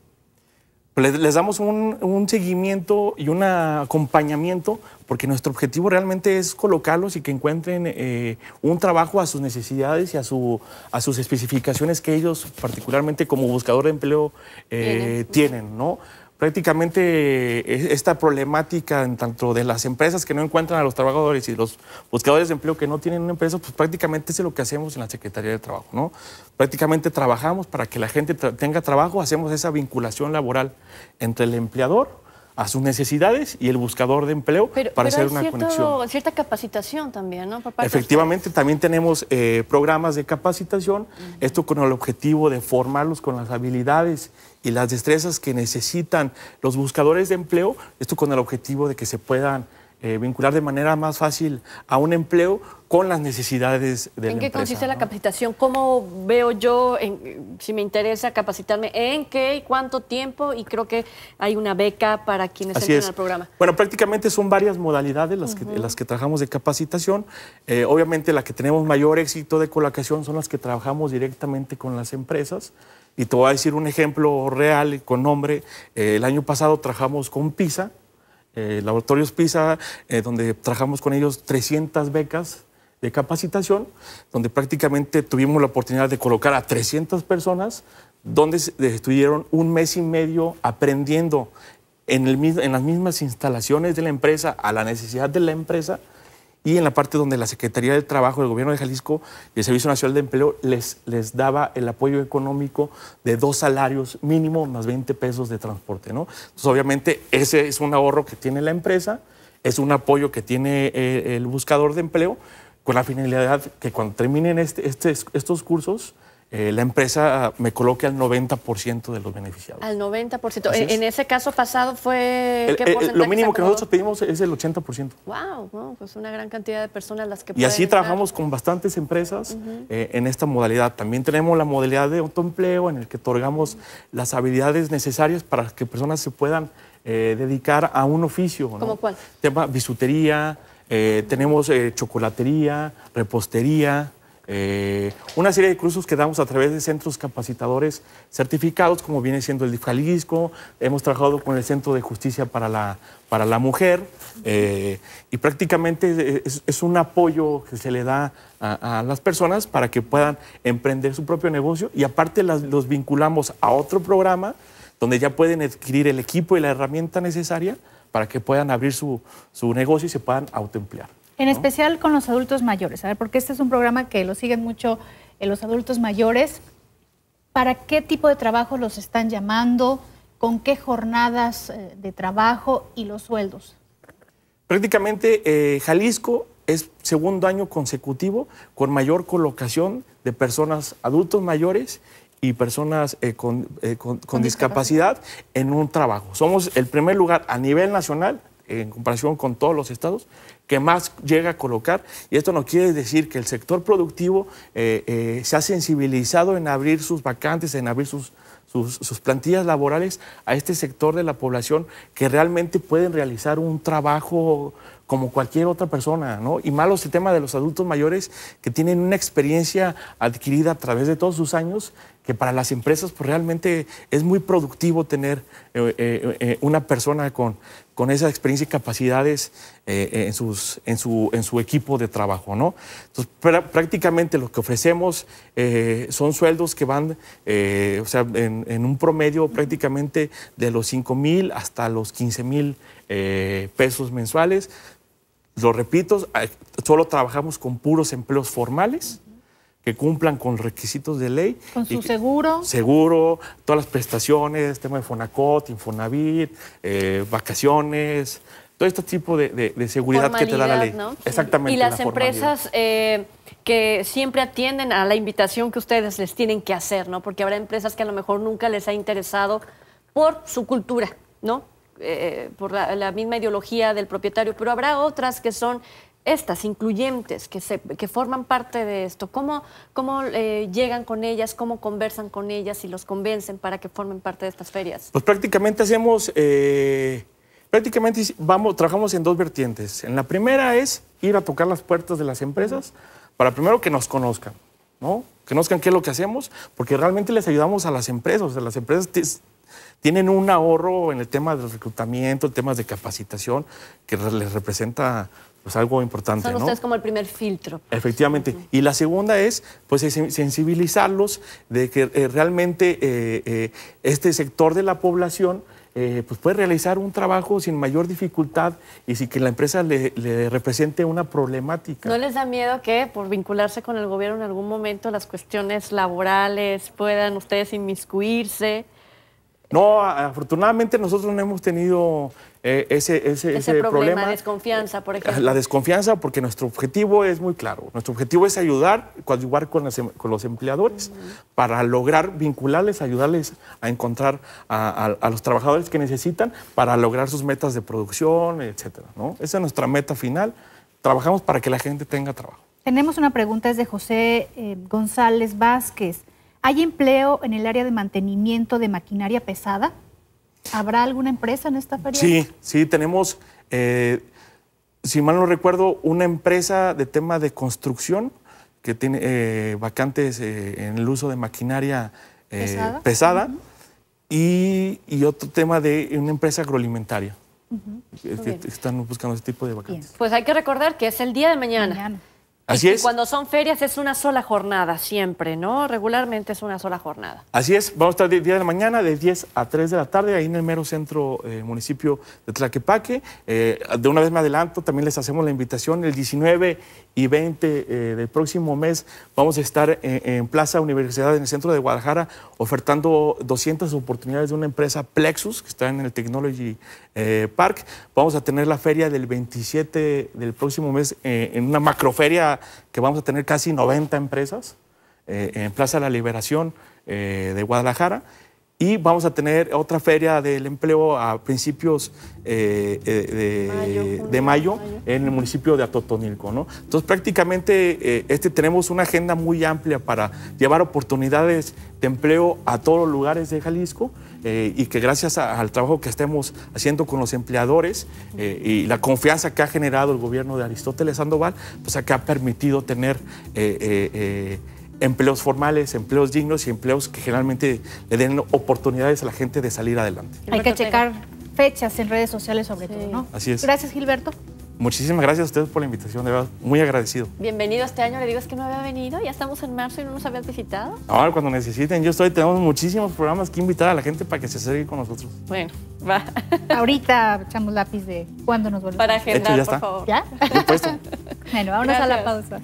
Pues les, damos un, seguimiento y un acompañamiento porque nuestro objetivo realmente es colocarlos y que encuentren eh, un trabajo a sus necesidades y a, su, a sus especificaciones que ellos particularmente como buscador de empleo eh, tienen, ¿no? prácticamente eh, esta problemática en tanto de las empresas que no encuentran a los trabajadores y los buscadores de empleo que no tienen una empresa, pues prácticamente es lo que hacemos en la Secretaría de Trabajo, ¿no? Prácticamente trabajamos para que la gente tenga trabajo, hacemos esa vinculación laboral entre el empleador, a sus necesidades y el buscador de empleo para hacer una conexión. cierta capacitación también, ¿no? Efectivamente, también tenemos eh, programas de capacitación, esto con el objetivo de formarlos con las habilidades y las destrezas que necesitan los buscadores de empleo, esto con el objetivo de que se puedan eh, vincular de manera más fácil a un empleo con las necesidades de la empresa. ¿En qué consiste la capacitación? ¿Cómo veo yo, si me interesa capacitarme, en qué y cuánto tiempo? Y creo que hay una beca para quienes Así entran al programa. Bueno, prácticamente son varias modalidades las, que, las que trabajamos de capacitación. Eh, obviamente la que tenemos mayor éxito de colocación son las que trabajamos directamente con las empresas. Y te voy a decir un ejemplo real con nombre. Eh, el año pasado trabajamos con PISA, eh, Laboratorios PISA, eh, donde trabajamos con ellos 300 becas de capacitación, donde prácticamente tuvimos la oportunidad de colocar a 300 personas, donde eh, estuvieron un mes y medio aprendiendo en las mismas instalaciones de la empresa, a la necesidad de la empresa, y en la parte donde la Secretaría de Trabajo del Gobierno de Jalisco y el Servicio Nacional de Empleo les, les daba el apoyo económico de dos salarios mínimo más 20 pesos de transporte. ¿no? Entonces, obviamente, ese es un ahorro que tiene la empresa, es un apoyo que tiene eh, el buscador de empleo, con la finalidad que cuando terminen este, este, estos cursos, eh, la empresa me coloque al 90% de los beneficiados. Al 90%. Eh, en, ese caso pasado fue... Eh, lo mínimo que nosotros pedimos es el 80%. ¡Wow! pues una gran cantidad de personas las que... Y así trabajamos con bastantes empresas en esta modalidad. También tenemos la modalidad de autoempleo en el que otorgamos las habilidades necesarias para que personas se puedan dedicar a un oficio. ¿Cómo cuál? Tema bisutería, tenemos chocolatería, repostería. Eh, una serie de cursos que damos a través de centros capacitadores certificados, como viene siendo el de Jalisco, hemos trabajado con el Centro de Justicia para la, para la Mujer, eh, y prácticamente es, un apoyo que se le da a, las personas para que puedan emprender su propio negocio, y aparte los vinculamos a otro programa donde ya pueden adquirir el equipo y la herramienta necesaria para que puedan abrir su, su negocio y se puedan autoemplear. En especial con los adultos mayores, porque este es un programa que lo siguen mucho eh, los adultos mayores. ¿Para qué tipo de trabajo los están llamando? ¿Con qué jornadas eh, de trabajo y los sueldos? Prácticamente eh, Jalisco es segundo año consecutivo con mayor colocación de personas adultos mayores y personas con, discapacidad en un trabajo. Somos el primer lugar a nivel nacional en comparación con todos los estados, que más llega a colocar. Y esto no quiere decir que el sector productivo eh, eh, se ha sensibilizado en abrir sus vacantes, en abrir sus, sus, plantillas laborales a este sector de la población que realmente pueden realizar un trabajo como cualquier otra persona, ¿no? Y malo es el tema de los adultos mayores que tienen una experiencia adquirida a través de todos sus años que para las empresas pues, realmente es muy productivo tener eh, eh, eh, una persona con, con esa experiencia y capacidades en, sus, en, su, en su equipo de trabajo. ¿no? Entonces, prácticamente lo que ofrecemos son sueldos que van o sea, en, en, un promedio prácticamente de los 5 mil hasta los 15 mil pesos mensuales. Lo repito, solo trabajamos con puros empleos formales que cumplan con requisitos de ley. Con su seguro. Seguro, todas las prestaciones, tema de Fonacot, Infonavit, eh, vacaciones, todo este tipo de, seguridad que te da la ley. Exactamente. Y las empresas eh, que siempre atienden a la invitación que ustedes les tienen que hacer, ¿no? Porque habrá empresas que a lo mejor nunca les ha interesado por su cultura, ¿no? Eh, por la, misma ideología del propietario, pero habrá otras que son estas incluyentes que, se, forman parte de esto, ¿cómo, cómo eh, llegan con ellas, cómo conversan con ellas y los convencen para que formen parte de estas ferias? Pues prácticamente hacemos, eh, prácticamente vamos, trabajamos en dos vertientes. En la primera es ir a tocar las puertas de las empresas para primero que nos conozcan, ¿no? Que conozcan qué es lo que hacemos, porque realmente les ayudamos a las empresas, o las empresas tienen un ahorro en el tema del reclutamiento, en tema de capacitación, que les representa pues algo importante. Son ustedes como el primer filtro. Pues. Efectivamente. Y la segunda es, pues, sensibilizarlos de que eh, realmente eh, eh, este sector de la población pues puede realizar un trabajo sin mayor dificultad y sin que la empresa le, le, represente una problemática. ¿No les da miedo que por vincularse con el gobierno en algún momento las cuestiones laborales puedan ustedes inmiscuirse? No, afortunadamente nosotros no hemos tenido eh, ese, ese, problema, La desconfianza, por eh, ejemplo. La desconfianza, porque nuestro objetivo es muy claro. Nuestro objetivo es ayudar, coadyuvar con, em, los empleadores para lograr vincularles, ayudarles a encontrar a, los trabajadores que necesitan para lograr sus metas de producción, etcétera. ¿no? Esa es nuestra meta final. Trabajamos para que la gente tenga trabajo. Tenemos una pregunta, es de José eh, González Vázquez. ¿Hay empleo en el área de mantenimiento de maquinaria pesada? ¿Habrá alguna empresa en esta feria? Sí, sí, tenemos, eh, si mal no recuerdo, una empresa de tema de construcción que tiene eh, vacantes eh, en el uso de maquinaria pesada, y, otro tema de una empresa agroalimentaria. están buscando ese tipo de vacantes. Pues hay que recordar que es el día de mañana. Este, cuando son ferias es una sola jornada, siempre, ¿no? Regularmente es una sola jornada. Así es, vamos a estar día de mañana, de 10 a 3 de la tarde, ahí en el mero centro eh, municipio de Tlaquepaque. Eh, de una vez me adelanto, también les hacemos la invitación, el 19 y 20 eh, del próximo mes vamos a estar en, en, Plaza Universidad, en el centro de Guadalajara, ofertando 200 oportunidades de una empresa Plexus, que está en el Technology Park. Vamos a tener la feria del 27 del próximo mes en una macroferia que vamos a tener casi 90 empresas eh, en Plaza de la Liberación eh, de Guadalajara y vamos a tener otra feria del empleo a principios eh, de, mayo, en el municipio de Atotonilco. ¿no? Entonces prácticamente este, tenemos una agenda muy amplia para llevar oportunidades de empleo a todos los lugares de Jalisco eh, y que gracias al trabajo que estemos haciendo con los empleadores eh, y la confianza que ha generado el gobierno de Aristóteles Sandoval, pues ha permitido tener eh, empleos formales, empleos dignos y empleos que generalmente le den oportunidades a la gente de salir adelante. Hay que checar fechas en redes sociales sobre todo, ¿no? Así es. Gracias, Gilberto. Muchísimas gracias a ustedes por la invitación, de verdad, muy agradecido. Bienvenido este año, le digo es que no había venido, ya estamos en marzo y no nos habías visitado. Ahora, cuando necesiten, yo estoy, tenemos muchísimos programas que invitar a la gente para que se acerque con nosotros. Bueno, va. Ahorita echamos lápiz de cuándo nos volvemos. Para agendar, por favor. ¿Ya? Por bueno, vámonos a la pausa.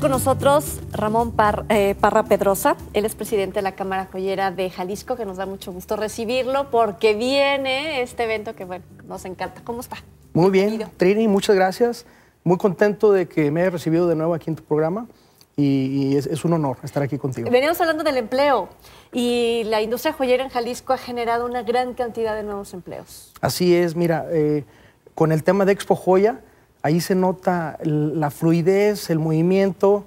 con nosotros Ramón eh, Parra Pedrosa, él es presidente de la Cámara Joyera de Jalisco, que nos da mucho gusto recibirlo porque viene este evento que bueno, nos encanta. ¿Cómo está? Muy bien, Trini, muchas gracias. Muy contento de que me hayas recibido de nuevo aquí en tu programa y, es, un honor estar aquí contigo. Veníamos hablando del empleo y la industria joyera en Jalisco ha generado una gran cantidad de nuevos empleos. Así es, mira, eh, con el tema de Expo Joya, ahí se nota la fluidez, el movimiento.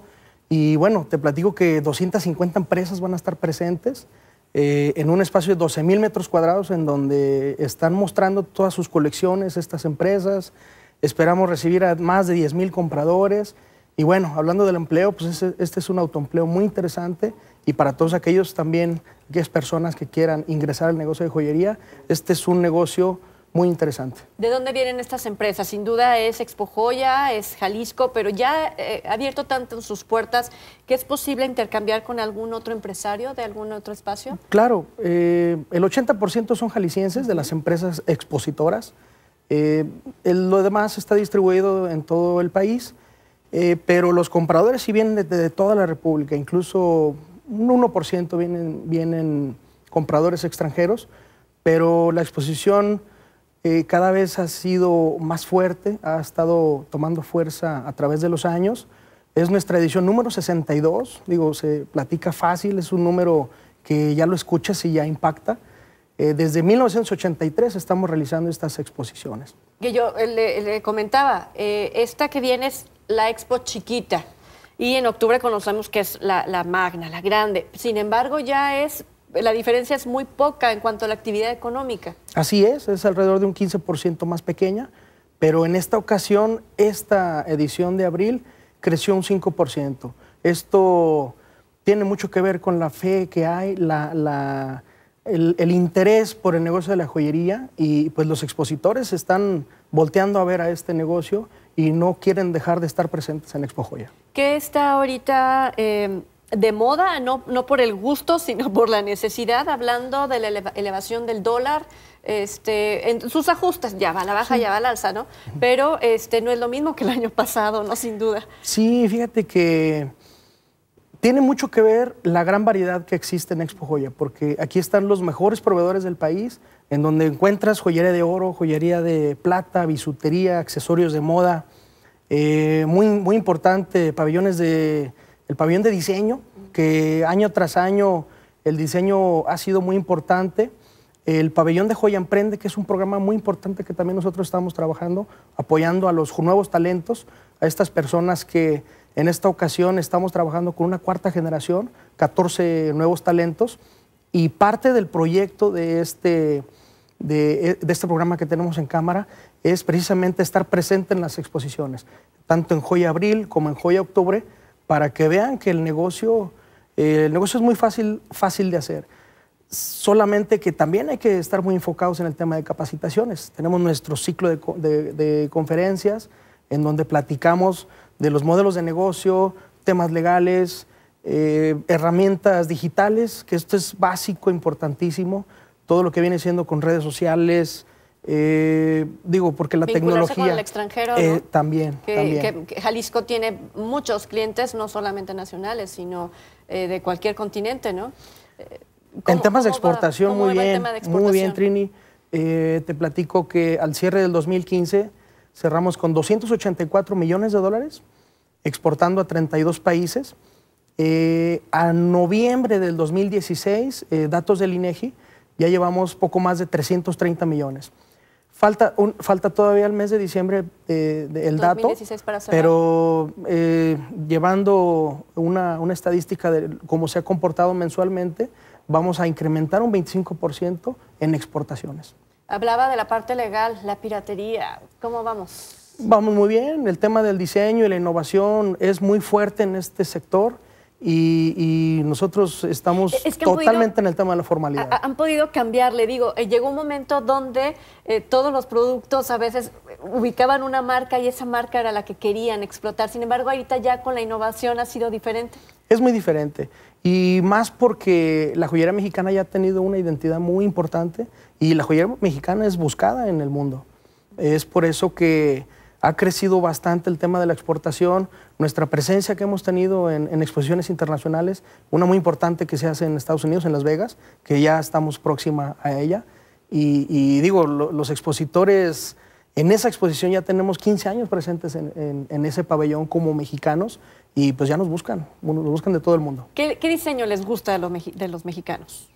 Y bueno, te platico que 250 empresas van a estar presentes eh, en un espacio de 12 mil metros cuadrados en donde están mostrando todas sus colecciones estas empresas. Esperamos recibir a más de 10 mil compradores. Y bueno, hablando del empleo, pues este es un autoempleo muy interesante y para todos aquellos también, 10 personas que quieran ingresar al negocio de joyería, este es un negocio muy interesante. ¿De dónde vienen estas empresas? Sin duda es expojoya es Jalisco, pero ya eh, ha abierto tanto en sus puertas que es posible intercambiar con algún otro empresario de algún otro espacio. Claro, eh, el 80% son jaliscienses de las empresas expositoras. Eh, lo demás está distribuido en todo el país, pero los compradores sí vienen desde toda la República, incluso un 1% vienen, vienen compradores extranjeros, pero la exposición eh, cada vez ha sido más fuerte, ha estado tomando fuerza a través de los años. Es nuestra edición número 62, digo, se platica fácil, es un número que ya lo escuchas y ya impacta. Eh, desde 1983 estamos realizando estas exposiciones. Que yo eh, le, comentaba, esta que viene es la expo chiquita y en octubre conocemos que es la, la magna, la grande. Sin embargo, ya es la diferencia es muy poca en cuanto a la actividad económica. Así es, es alrededor de un 15% más pequeña, pero en esta ocasión, esta edición de abril creció un 5%. Esto tiene mucho que ver con la fe que hay, la, el, interés por el negocio de la joyería y pues los expositores están volteando a ver a este negocio y no quieren dejar de estar presentes en Expo Joya. ¿Qué está ahorita... Eh, de moda, no, por el gusto, sino por la necesidad, hablando de la elevación del dólar, este, en sus ajustes, ya va la baja, ya va la alza, ¿no? Pero este, no es lo mismo que el año pasado, ¿no? Sin duda. Sí, fíjate que tiene mucho que ver la gran variedad que existe en Expo Joya, porque aquí están los mejores proveedores del país, en donde encuentras joyería de oro, joyería de plata, bisutería, accesorios de moda, eh, muy, muy importante, pabellones de el pabellón de diseño, que año tras año el diseño ha sido muy importante. El pabellón de Joya Emprende, que es un programa muy importante que también nosotros estamos trabajando, apoyando a los nuevos talentos, a estas personas que en esta ocasión estamos trabajando con una cuarta generación, 14 nuevos talentos, y parte del proyecto de este, de este programa que tenemos en cámara es precisamente estar presente en las exposiciones, tanto en Joya Abril como en Joya Octubre, para que vean que el negocio, eh, el negocio es muy fácil, fácil de hacer. Solamente que también hay que estar muy enfocados en el tema de capacitaciones. Tenemos nuestro ciclo de, de, conferencias en donde platicamos de los modelos de negocio, temas legales, eh, herramientas digitales, que esto es básico, importantísimo, todo lo que viene siendo con redes sociales, eh, digo, porque la tecnología. el extranjero. Eh, también. Jalisco tiene muchos clientes, no solamente nacionales, sino eh, de cualquier continente, ¿no? en temas de exportación, muy bien. Muy bien, Trini. te platico que al cierre del 2015 cerramos con 284 millones de dólares, exportando a 32 países. a noviembre del 2016, datos del INEGI, e ya llevamos poco más de 330 millones. Falta, falta todavía el mes de diciembre eh, el dato, pero eh, llevando una, una, estadística de cómo se ha comportado mensualmente, vamos a incrementar un 25% en exportaciones. Hablaba de la parte legal, la piratería, ¿cómo vamos? Vamos muy bien, el tema del diseño y la innovación es muy fuerte en este sector. Y, nosotros estamos totalmente en el tema de la formalidad. Han podido cambiar, le digo, eh, llegó un momento donde eh, todos los productos a veces ubicaban una marca y esa marca era la que querían explotar. Sin embargo, ahorita ya con la innovación ha sido diferente. Es muy diferente. Y más porque la joyería mexicana ya ha tenido una identidad muy importante y la joyería mexicana es buscada en el mundo. Es por eso que ha crecido bastante el tema de la exportación, nuestra presencia que hemos tenido en, exposiciones internacionales, una muy importante que se hace en Estados Unidos, en Las Vegas, que ya estamos próxima a ella. Y, digo, los expositores, en esa exposición ya tenemos 15 años presentes en, ese pabellón como mexicanos y pues ya nos buscan, nos buscan de todo el mundo. ¿Qué, diseño les gusta de los, mexicanos?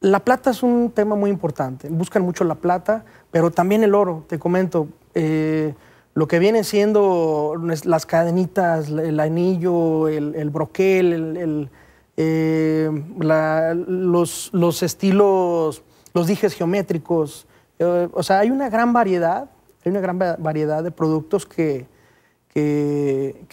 La plata es un tema muy importante, buscan mucho la plata, pero también el oro, te comento. Eh, lo que vienen siendo las cadenitas, el anillo, el, broquel, eh, los, estilos, los dijes geométricos. Eh, o sea, hay una gran variedad, hay una gran variedad de productos que,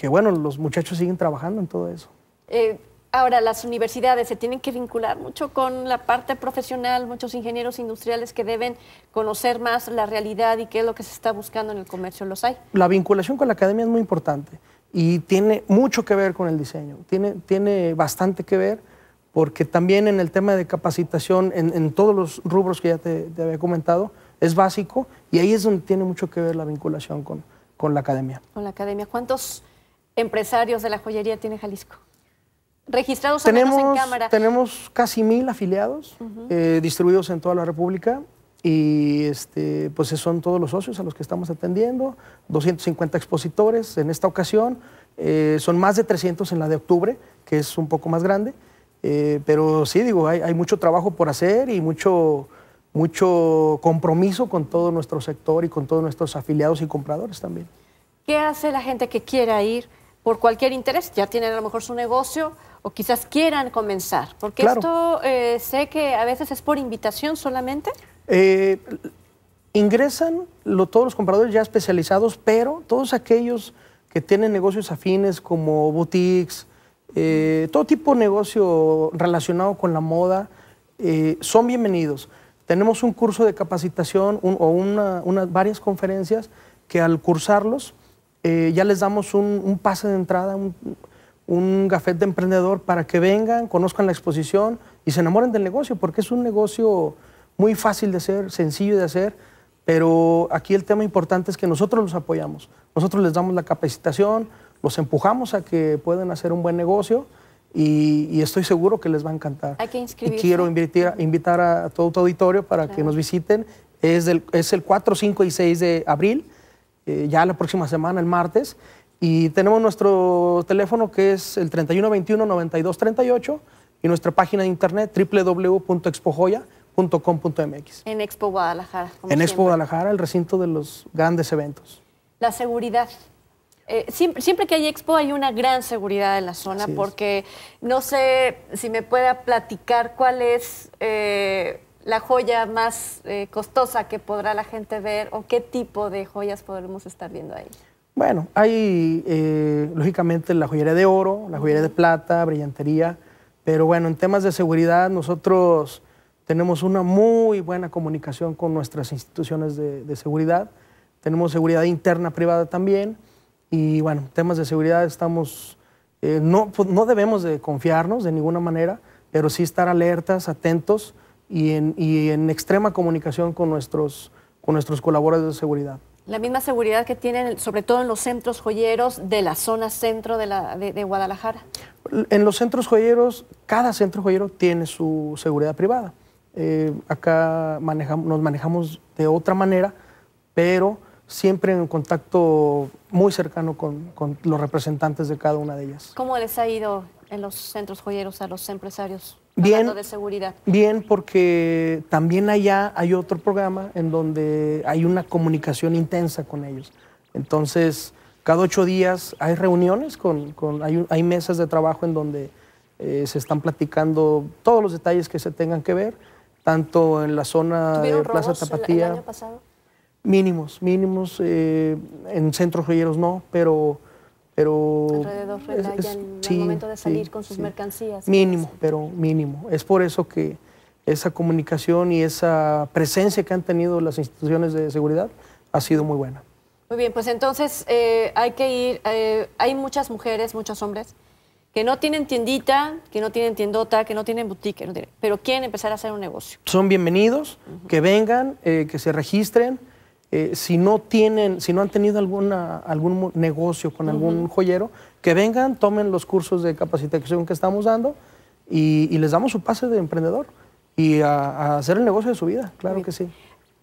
bueno, los muchachos siguen trabajando en todo eso. Eh, Ahora, las universidades se tienen que vincular mucho con la parte profesional, muchos ingenieros industriales que deben conocer más la realidad y qué es lo que se está buscando en el comercio, ¿los hay? La vinculación con la academia es muy importante y tiene mucho que ver con el diseño, tiene, tiene bastante que ver porque también en el tema de capacitación, en, todos los rubros que ya te, había comentado, es básico y ahí es donde tiene mucho que ver la vinculación con la academia. Con la academia, ¿cuántos empresarios de la joyería tiene Jalisco? registrados tenemos, en cámara. Tenemos casi mil afiliados eh, distribuidos en toda la República y este, pues son todos los socios a los que estamos atendiendo, 250 expositores en esta ocasión, eh, son más de 300 en la de octubre, que es un poco más grande, eh, pero sí, digo, hay, hay, mucho trabajo por hacer y mucho, mucho compromiso con todo nuestro sector y con todos nuestros afiliados y compradores también. ¿Qué hace la gente que quiera ir? por cualquier interés, ya tienen a lo mejor su negocio o quizás quieran comenzar, porque esto eh, sé que a veces es por invitación solamente. Eh, ingresan lo, todos los compradores ya especializados, pero todos aquellos que tienen negocios afines como boutiques, eh, todo tipo de negocio relacionado con la moda, son bienvenidos. Tenemos un curso de capacitación o unas varias conferencias que al cursarlos eh, ya les damos un, pase de entrada, un, gafete de emprendedor para que vengan, conozcan la exposición y se enamoren del negocio, porque es un negocio muy fácil de hacer, sencillo de hacer, pero aquí el tema importante es que nosotros los apoyamos, nosotros les damos la capacitación, los empujamos a que puedan hacer un buen negocio y, estoy seguro que les va a encantar. Hay que inscribirse. Quiero invitar, a todo tu auditorio para que nos visiten. Es, es el 4, 5 y 6 de abril eh, ya la próxima semana, el martes. Y tenemos nuestro teléfono que es el 3121-9238 y nuestra página de internet www.expojoya.com.mx. En Expo Guadalajara. en Expo Guadalajara, el recinto de los grandes eventos. La seguridad. Eh, siempre, que hay expo hay una gran seguridad en la zona porque no sé si me pueda platicar cuál es eh, la joya más eh, costosa que podrá la gente ver o qué tipo de joyas podremos estar viendo ahí? Bueno, hay eh, lógicamente la joyería de oro, la joyería de plata, brillantería, pero bueno, en temas de seguridad nosotros tenemos una muy buena comunicación con nuestras instituciones de, seguridad, tenemos seguridad interna privada también y bueno, en temas de seguridad estamos, eh, no, pues, no debemos de confiarnos de ninguna manera, pero sí estar alertas, atentos y en, extrema comunicación con nuestros, con nuestros colaboradores de seguridad. La misma seguridad que tienen, sobre todo en los centros joyeros de la zona centro de, la, de, Guadalajara. En los centros joyeros, cada centro joyero tiene su seguridad privada. Eh, acá manejamos, nos manejamos de otra manera, pero siempre en contacto muy cercano con, con, los representantes de cada una de ellas. ¿Cómo les ha ido en los centros joyeros a los empresarios? Bien, de seguridad. bien, porque también allá hay otro programa en donde hay una comunicación intensa con ellos. Entonces, cada ocho días hay reuniones, con, hay, mesas de trabajo en donde eh, se están platicando todos los detalles que se tengan que ver, tanto en la zona de Plaza zapatía Tapatía. pasado? Mínimos, mínimos. Eh, en centros joyeros no, pero pero... Alrededor es, momento de salir con sus mercancías. Mínimo, pero mínimo. Es por eso que esa comunicación y esa presencia que han tenido las instituciones de seguridad ha sido muy buena. Muy bien, pues entonces eh, hay que ir, eh, hay muchas mujeres, muchos hombres que no tienen tiendita, que no tienen tiendota, que no tienen boutique, pero quieren empezar a hacer un negocio. Son bienvenidos, que vengan, eh, que se registren. Eh, si no tienen, si no han tenido alguna, algún negocio con algún joyero, que vengan, tomen los cursos de capacitación que estamos dando y, les damos su pase de emprendedor y a, hacer el negocio de su vida, claro que sí.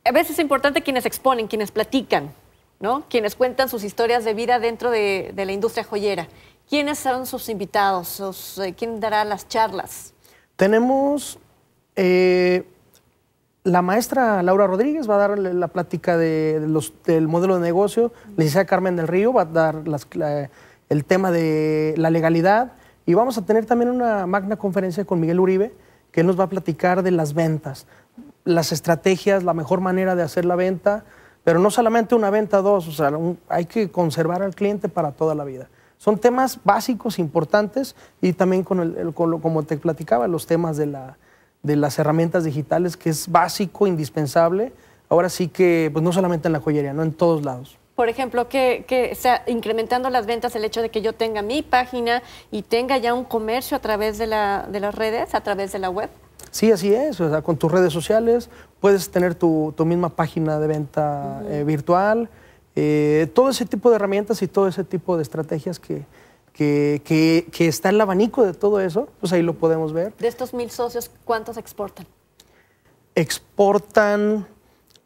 A veces es importante quienes exponen, quienes platican, ¿no? Quienes cuentan sus historias de vida dentro de, la industria joyera. ¿Quiénes son sus invitados? Eh, ¿Quién dará las charlas? Tenemos eh, la maestra Laura Rodríguez va a dar la plática del modelo de negocio, la Carmen del Río va a dar el tema de la legalidad y vamos a tener también una magna conferencia con Miguel Uribe que nos va a platicar de las ventas, las estrategias, la mejor manera de hacer la venta, pero no solamente una venta dos, o sea, hay que conservar al cliente para toda la vida. Son temas básicos, importantes y también como te platicaba, los temas de la de las herramientas digitales, que es básico, indispensable. Ahora sí que, pues no solamente en la joyería, no en todos lados. Por ejemplo, que, que incrementando las ventas el hecho de que yo tenga mi página y tenga ya un comercio a través de, la, de las redes, a través de la web. Sí, así es. O sea, con tus redes sociales puedes tener tu, misma página de venta eh, virtual. Eh, todo ese tipo de herramientas y todo ese tipo de estrategias que, que, que, está el abanico de todo eso, pues ahí lo podemos ver. De estos mil socios, ¿cuántos exportan? Exportan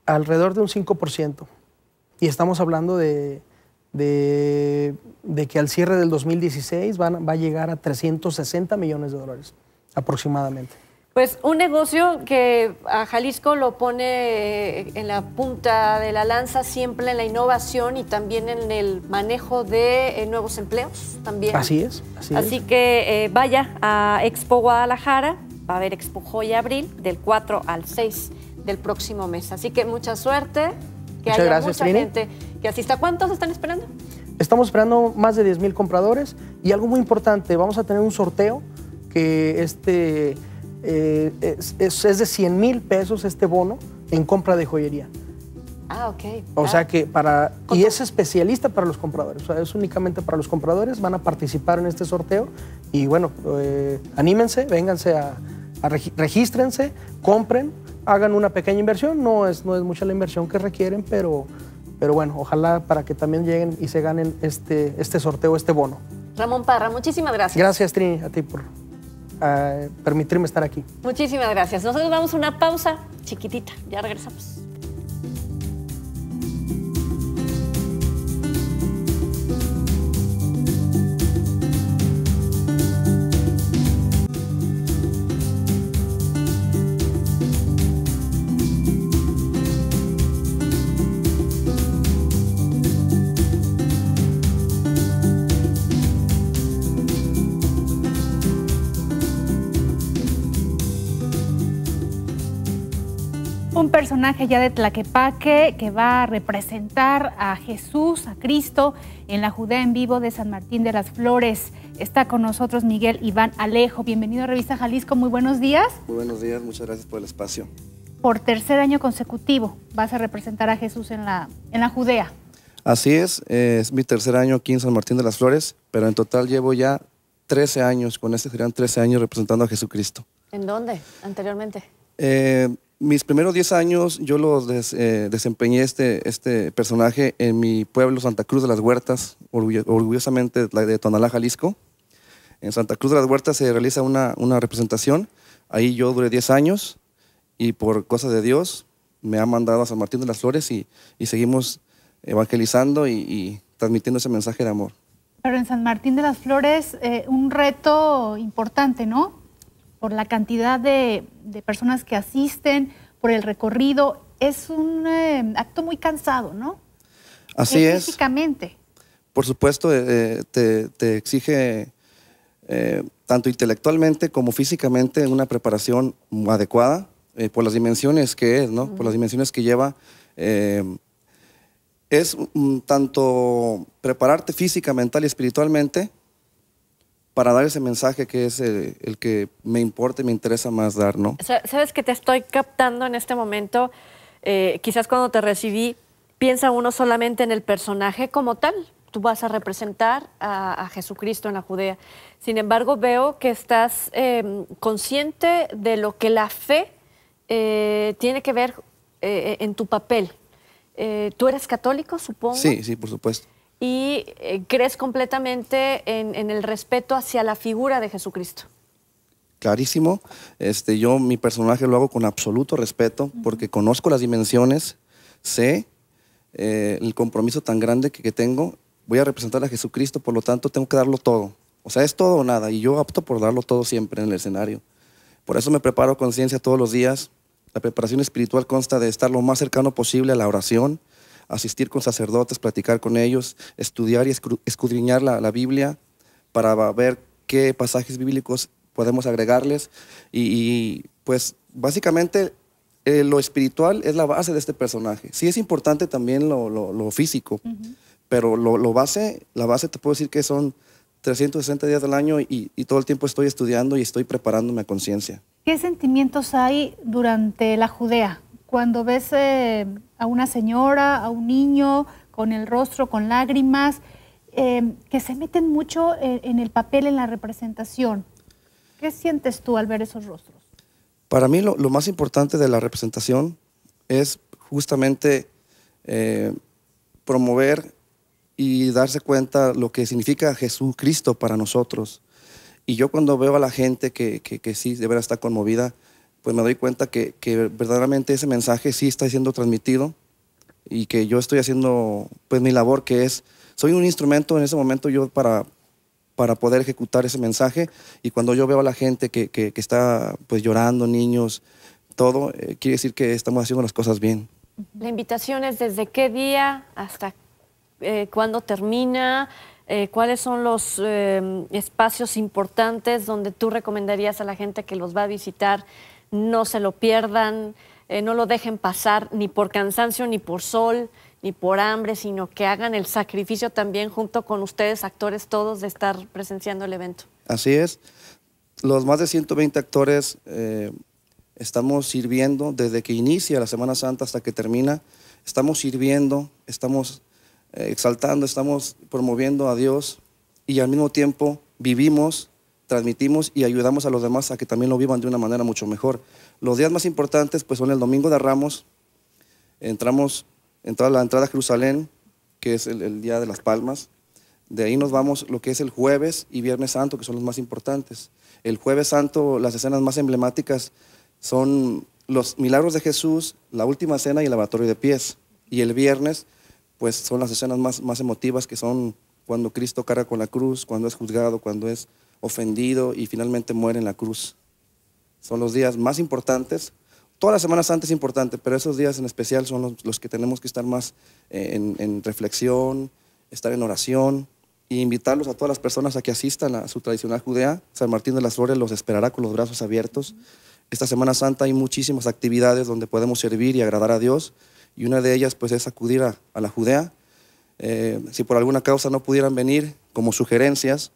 alrededor de un 5%. Y estamos hablando de, que al cierre del 2016 van, va a llegar a 360 millones de dólares aproximadamente. Pues un negocio que a Jalisco lo pone eh, en la punta de la lanza siempre en la innovación y también en el manejo de eh, nuevos empleos también. Así es. Así, que eh, vaya a Expo Guadalajara, va a haber Expo Joya Abril del 4 al 6 del próximo mes. Así que mucha suerte, que Muchas haya gracias, mucha gente ¿Cuántos están esperando? Estamos esperando más de 10.000 compradores y algo muy importante, vamos a tener un sorteo que este eh, es, de 100 mil pesos este bono en compra de joyería. Ah, ok. O sea ah. que para... Y es especialista para los compradores, o sea, es únicamente para los compradores, van a participar en este sorteo y bueno, eh, anímense, vénganse a, a regístrense, compren, hagan una pequeña inversión, no es, no es mucha la inversión que requieren, pero, pero bueno, ojalá para que también lleguen y se ganen este, este sorteo, este bono. Ramón Parra, muchísimas gracias. Gracias, Trini, a ti por permitirme estar aquí. Muchísimas gracias. Nosotros vamos a una pausa chiquitita, ya regresamos. personaje ya de Tlaquepaque que va a representar a Jesús, a Cristo, en la Judea en vivo de San Martín de las Flores. Está con nosotros Miguel Iván Alejo. Bienvenido a Revista Jalisco. Muy buenos días. Muy buenos días. Muchas gracias por el espacio. Por tercer año consecutivo vas a representar a Jesús en la, en la Judea. Así es. Eh, es mi tercer año aquí en San Martín de las Flores, pero en total llevo ya 13 años. Con este serían 13 años representando a Jesucristo. ¿En dónde anteriormente? Eh, mis primeros 10 años yo los eh, desempeñé este, este personaje en mi pueblo Santa Cruz de las Huertas, orgullosamente de Tonalá, Jalisco. En Santa Cruz de las Huertas se realiza una, representación. Ahí yo duré 10 años y por cosas de Dios me ha mandado a San Martín de las Flores y, seguimos evangelizando y, transmitiendo ese mensaje de amor. Pero en San Martín de las Flores, eh, un reto importante, ¿no? por la cantidad de, personas que asisten, por el recorrido. Es un eh, acto muy cansado, ¿no? Así es. Físicamente. Por supuesto, eh, eh, te, te, exige tanto intelectualmente como físicamente una preparación adecuada por las dimensiones que es, ¿no? Por las dimensiones que lleva es tanto prepararte física, mental y espiritualmente para dar ese mensaje que es eh, el, que me importa y me interesa más dar, ¿no? Sabes que te estoy captando en este momento, eh, quizás cuando te recibí, piensa uno solamente en el personaje como tal, tú vas a representar a, Jesucristo en la Judea. Sin embargo, veo que estás em, consciente de lo que la fe eh, tiene que ver en tu papel. ¿Tú eres católico, supongo? Sí, sí, por supuesto y eh, crees completamente en, el respeto hacia la figura de Jesucristo. Clarísimo. Este, yo mi personaje lo hago con absoluto respeto porque conozco las dimensiones, sé eh, el compromiso tan grande que, tengo. Voy a representar a Jesucristo, por lo tanto tengo que darlo todo. O sea, es todo o nada y yo opto por darlo todo siempre en el escenario. Por eso me preparo con ciencia todos los días. La preparación espiritual consta de estar lo más cercano posible a la oración, asistir con sacerdotes, platicar con ellos, estudiar y escudriñar la, la Biblia para ver qué pasajes bíblicos podemos agregarles. Y, pues básicamente eh, lo espiritual es la base de este personaje. Sí es importante también lo, físico, pero lo, base, la base te puedo decir que son 360 días del año y, y todo el tiempo estoy estudiando y estoy preparándome a conciencia. ¿Qué sentimientos hay durante la Judea? cuando ves eh, a una señora, a un niño con el rostro, con lágrimas, eh, que se meten mucho eh, en, el papel, en la representación. ¿Qué sientes tú al ver esos rostros? Para mí lo, más importante de la representación es justamente promover y darse cuenta lo que significa Jesucristo para nosotros. Y yo cuando veo a la gente que, que sí, de verdad está conmovida, pues me doy cuenta que, que, verdaderamente ese mensaje sí está siendo transmitido y que yo estoy haciendo pues mi labor que es, soy un instrumento en ese momento yo para, para poder ejecutar ese mensaje y cuando yo veo a la gente que, que, está pues llorando, niños, todo, eh, quiere decir que estamos haciendo las cosas bien. La invitación es desde qué día hasta eh, cuándo termina, eh, cuáles son los espacios importantes donde tú recomendarías a la gente que los va a visitar no se lo pierdan, eh, no lo dejen pasar ni por cansancio, ni por sol, ni por hambre, sino que hagan el sacrificio también junto con ustedes, actores todos, de estar presenciando el evento. Así es. Los más de 120 actores eh, estamos sirviendo desde que inicia la Semana Santa hasta que termina. Estamos sirviendo, estamos eh, exaltando, estamos promoviendo a Dios y al mismo tiempo vivimos transmitimos y ayudamos a los demás a que también lo vivan de una manera mucho mejor. Los días más importantes pues son el Domingo de Ramos, entramos, entra la entrada a Jerusalén, que es el, Día de las Palmas, de ahí nos vamos lo que es el jueves y viernes santo, que son los más importantes. El jueves santo, las escenas más emblemáticas son los milagros de Jesús, la última cena y el lavatorio de pies. Y el viernes, pues son las escenas más, más emotivas, que son cuando Cristo carga con la cruz, cuando es juzgado, cuando es ofendido y finalmente muere en la cruz. Son los días más importantes. toda la semana santa es importante, pero esos días en especial son los, que tenemos que estar más eh, en, reflexión, estar en oración y e invitarlos a todas las personas a que asistan a su tradicional judea. San Martín de las Flores los esperará con los brazos abiertos. Esta Semana Santa hay muchísimas actividades donde podemos servir y agradar a Dios y una de ellas pues es acudir a, la Judea. Eh, si por alguna causa no pudieran venir, como sugerencias,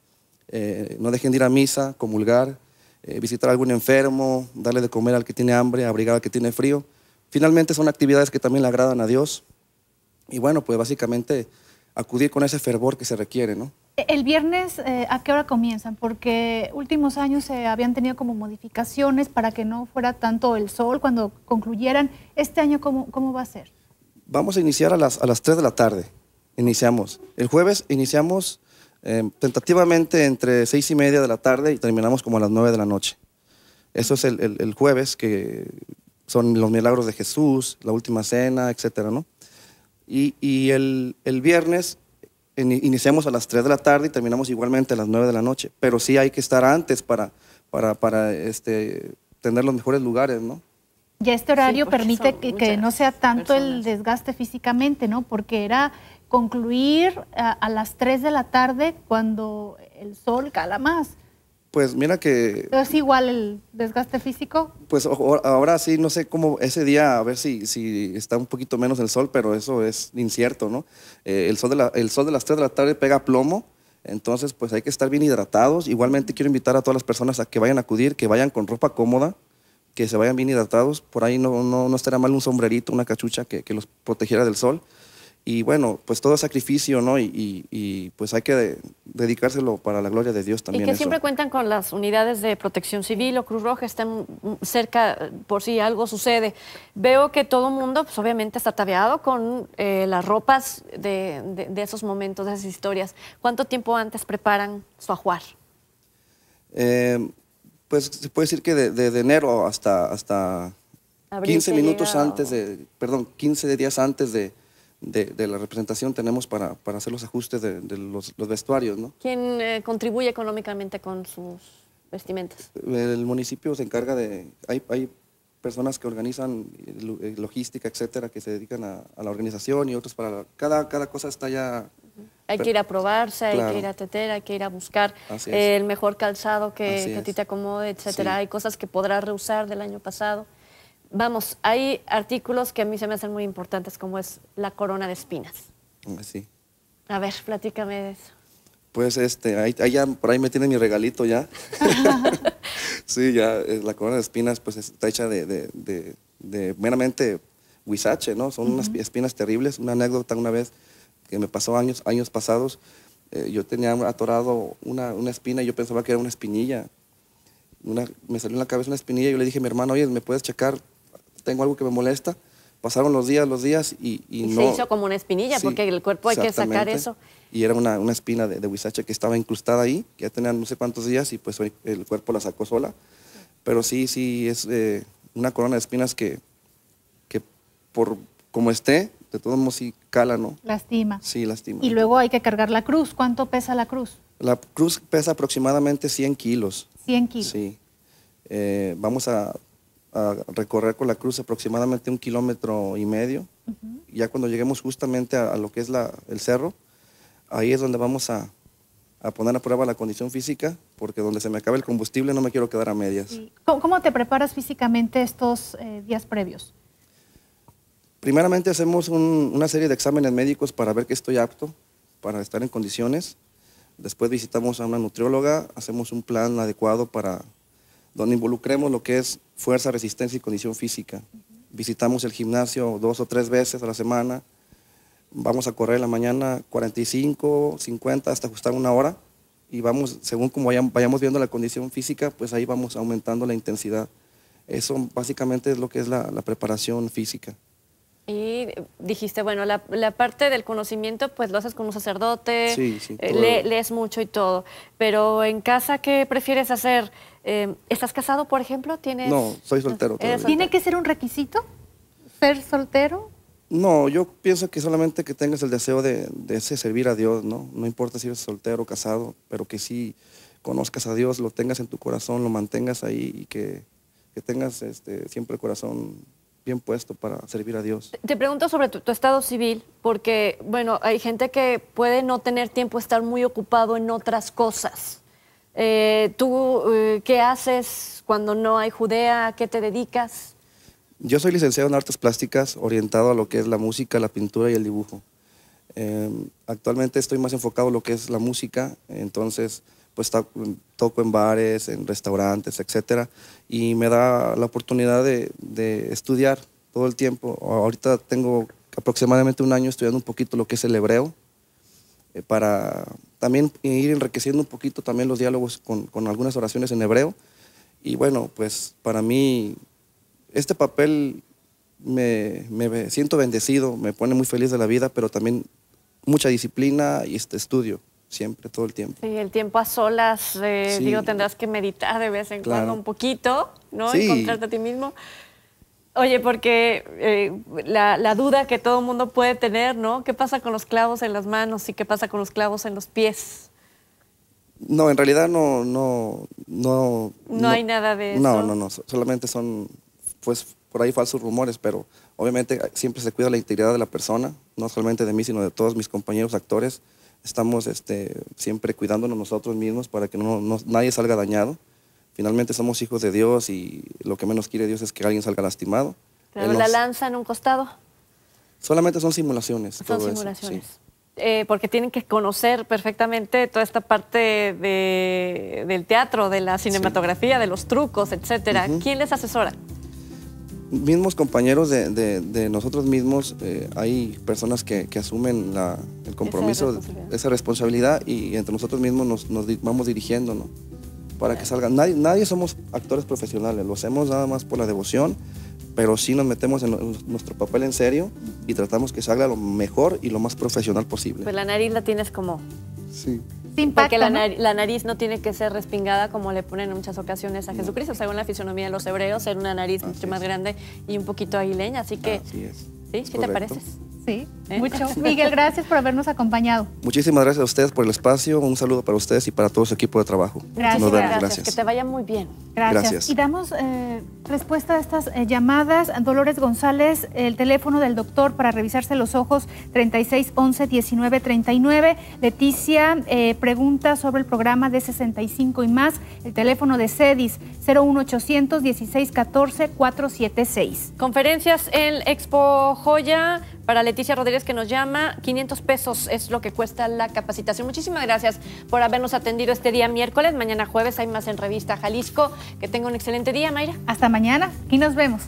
eh, no dejen de ir a misa, comulgar, eh, visitar a algún enfermo, darle de comer al que tiene hambre, abrigar al que tiene frío. Finalmente son actividades que también le agradan a Dios. Y bueno, pues básicamente acudir con ese fervor que se requiere, ¿no? Eh, el viernes, ¿a qué hora comienzan? Porque últimos años se habían tenido como modificaciones para que no fuera tanto el sol cuando concluyeran. ¿Este año cómo, cómo va a ser? Vamos a iniciar a las, a las 3 de la tarde. Iniciamos. El jueves iniciamos Em, tentativamente entre seis y media de la tarde y terminamos como a las nueve de la noche. Eso es el, el, jueves, que son los milagros de Jesús, la última cena, etcétera, ¿no? Y, y el, el, viernes iniciamos a las tres de la tarde y terminamos igualmente a las nueve de la noche. Pero sí hay que estar antes para, para, para este, tener los mejores lugares, ¿no? ya este horario permite que, no sea tanto el desgaste físicamente, ¿no? Porque era concluir eh, a, las 3 de la tarde cuando el sol cala más. Pues mira que... ¿Es igual el desgaste físico? Pues ahora sí, no sé cómo ese día, a ver si, si está un poquito menos el sol, pero eso es incierto, ¿no? Eh, el, sol de el sol de las 3 de la tarde pega plomo, entonces pues hay que estar bien hidratados. Igualmente quiero invitar a todas las personas a que vayan a acudir, que vayan con ropa cómoda, que se vayan bien hidratados. Por ahí no, no, no estará mal un sombrerito, una cachucha que, que los protegiera del sol. Y bueno, pues todo sacrificio, ¿no? Y, y, pues hay que dedicárselo para la gloria de Dios también. Y que siempre cuentan con las unidades de protección civil o Cruz Roja, están cerca eh, por si algo sucede. Veo que todo el mundo, pues obviamente, está ataviado con eh, las ropas de, de, esos momentos, de esas historias. ¿Cuánto tiempo antes preparan su ajuar? Eh, pues se puede decir que de, enero hasta, hasta 15 minutos antes de, perdón, 15 días antes de de, de, la representación tenemos para, para hacer los ajustes de, los, vestuarios. ¿no? ¿Quién eh, contribuye económicamente con sus vestimentas? El municipio se encarga de... Hay, hay personas que organizan logística, etcétera, que se dedican a, la organización y otros para... cada, cada cosa está ya... Hay que ir a probarse, hay que ir a teter, hay que ir a buscar el mejor calzado que, que a ti te acomode, etcétera. Hay cosas que podrás reusar del año pasado vamos, hay artículos que a mí se me hacen muy importantes, como es la corona de espinas. Ah, sí. A ver, platícame de eso. Pues este, por ahí me tiene mi regalito ya. sí, ya, eh, la corona de espinas pues está hecha de, meramente huizache, ¿no? Son unas espinas terribles. Una anécdota una vez que me pasó años, años pasados, eh, yo tenía atorado una, espina y yo pensaba que era una espinilla. me salió en la cabeza una espinilla y yo le dije a mi hermano, oye, ¿me puedes checar tengo algo que me molesta. Pasaron los días, los días y, y, no... Se hizo como una espinilla, porque el cuerpo hay que sacar eso. Y era una, una espina de, de huizache que estaba incrustada ahí, que ya tenía no sé cuántos días y pues el cuerpo la sacó sola. Pero sí, sí, es eh, una corona de espinas que, que por como esté, de todos modos sí cala, ¿no? Lastima. Sí, lastima. Y luego hay que cargar la cruz. ¿Cuánto pesa la cruz? La cruz pesa aproximadamente 100 kilos. 100 kilos. Sí. Eh, vamos a a recorrer con la cruz aproximadamente un kilómetro y medio. Ya cuando lleguemos justamente a, lo que es el cerro, ahí es donde vamos a, poner a prueba la condición física, porque donde se me acabe el combustible no me quiero quedar a medias. ¿Cómo, te preparas físicamente estos eh, días previos? Primeramente hacemos una serie de exámenes médicos para ver que estoy apto, para estar en condiciones. Después visitamos a una nutrióloga, hacemos un plan adecuado para donde involucremos lo que es fuerza, resistencia y condición física. Visitamos el gimnasio dos o tres veces a la semana. Vamos a correr la mañana 45, 50, hasta ajustar una hora. Y vamos, según como vayamos viendo la condición física, pues ahí vamos aumentando la intensidad. Eso básicamente es lo que es la, preparación física. Y dijiste, bueno, la, parte del conocimiento, pues lo haces como un sacerdote, eh, lees mucho y todo. Pero en casa, ¿qué prefieres hacer? Em, ¿Estás casado, por ejemplo? ¿Tienes... No, soy soltero. ¿Tiene que ser un requisito ser soltero? No, yo pienso que solamente que tengas el deseo de, servir a Dios, ¿no? No importa si eres soltero o casado, pero que sí conozcas a Dios, lo tengas en tu corazón, lo mantengas ahí y que, tengas este, siempre el corazón bien puesto para servir a Dios. Te pregunto sobre tu, tu, estado civil, porque, bueno, hay gente que puede no tener tiempo, estar muy ocupado en otras cosas. Eh, ¿Tú eh, qué haces cuando no hay Judea? qué te dedicas? Yo soy licenciado en artes plásticas, orientado a lo que es la música, la pintura y el dibujo. Em, actualmente estoy más enfocado en lo que es la música, entonces pues toco en bares, en restaurantes, etcétera, y me da la oportunidad de estudiar todo el tiempo. Ahorita tengo aproximadamente un año estudiando un poquito lo que es el hebreo, eh, para también ir enriqueciendo un poquito también los diálogos con, algunas oraciones en hebreo. Y bueno, pues para mí este papel me, siento bendecido, me pone muy feliz de la vida, pero también mucha disciplina y este estudio siempre, todo el tiempo. Sí, el tiempo a solas, eh, digo, tendrás que meditar de vez en cuando un poquito, ¿no? Encontrarte a ti mismo. Oye, porque eh, la, duda que todo mundo puede tener, ¿no? ¿Qué pasa con los clavos en las manos y qué pasa con los clavos en los pies? No, en realidad no, no, no. No, hay nada de no, eso. No, no, no. Solamente son, pues, por ahí falsos rumores, pero obviamente ah, siempre se cuida la integridad de la persona, no solamente de mí, sino de todos mis compañeros actores. Estamos este, siempre cuidándonos nosotros mismos para que nadie salga dañado. Finalmente somos hijos de Dios y lo que menos quiere Dios es que alguien salga lastimado. la lanza en un costado. Solamente son simulaciones. Son simulaciones. Eh, porque tienen que conocer perfectamente toda esta parte del teatro, de la cinematografía, de los trucos, etc. ¿Quién les asesora? mismos compañeros de, nosotros mismos, eh, hay personas que, asumen el compromiso, esa responsabilidad. y entre nosotros mismos nos, nos vamos dirigiendo, ¿no? para que salgan. Nadie, nadie somos actores profesionales, lo hacemos nada más por la devoción, pero sí nos metemos en nuestro papel en serio y tratamos que salga lo mejor y lo más profesional posible. Pues la nariz la tienes como... Sí. Porque la, Nariz, no tiene que ser respingada como le ponen en muchas ocasiones a Jesucristo, según la fisonomía de los hebreos, era una nariz mucho más grande y un poquito aguileña, así que... Así ¿Sí? ¿Qué te pareces? Sí, ¿Eh? mucho. Miguel, gracias por habernos acompañado. Muchísimas gracias a ustedes por el espacio. Un saludo para ustedes y para todo su equipo de trabajo. Gracias, Que te vaya muy bien. Gracias. Y damos eh, respuesta a estas eh, llamadas. Dolores González, el teléfono del doctor para revisarse los ojos, 36 11 Leticia pregunta sobre el programa de 65 y más. El teléfono de CEDIS, 01800 1614 476. Conferencias en Expo Joya para Leticia Rodríguez que nos llama, 500 pesos es lo que cuesta la capacitación. Muchísimas gracias por habernos atendido este día miércoles. Mañana jueves hay más en Revista Jalisco. Que tenga un excelente día, Mayra. Hasta mañana. y nos vemos.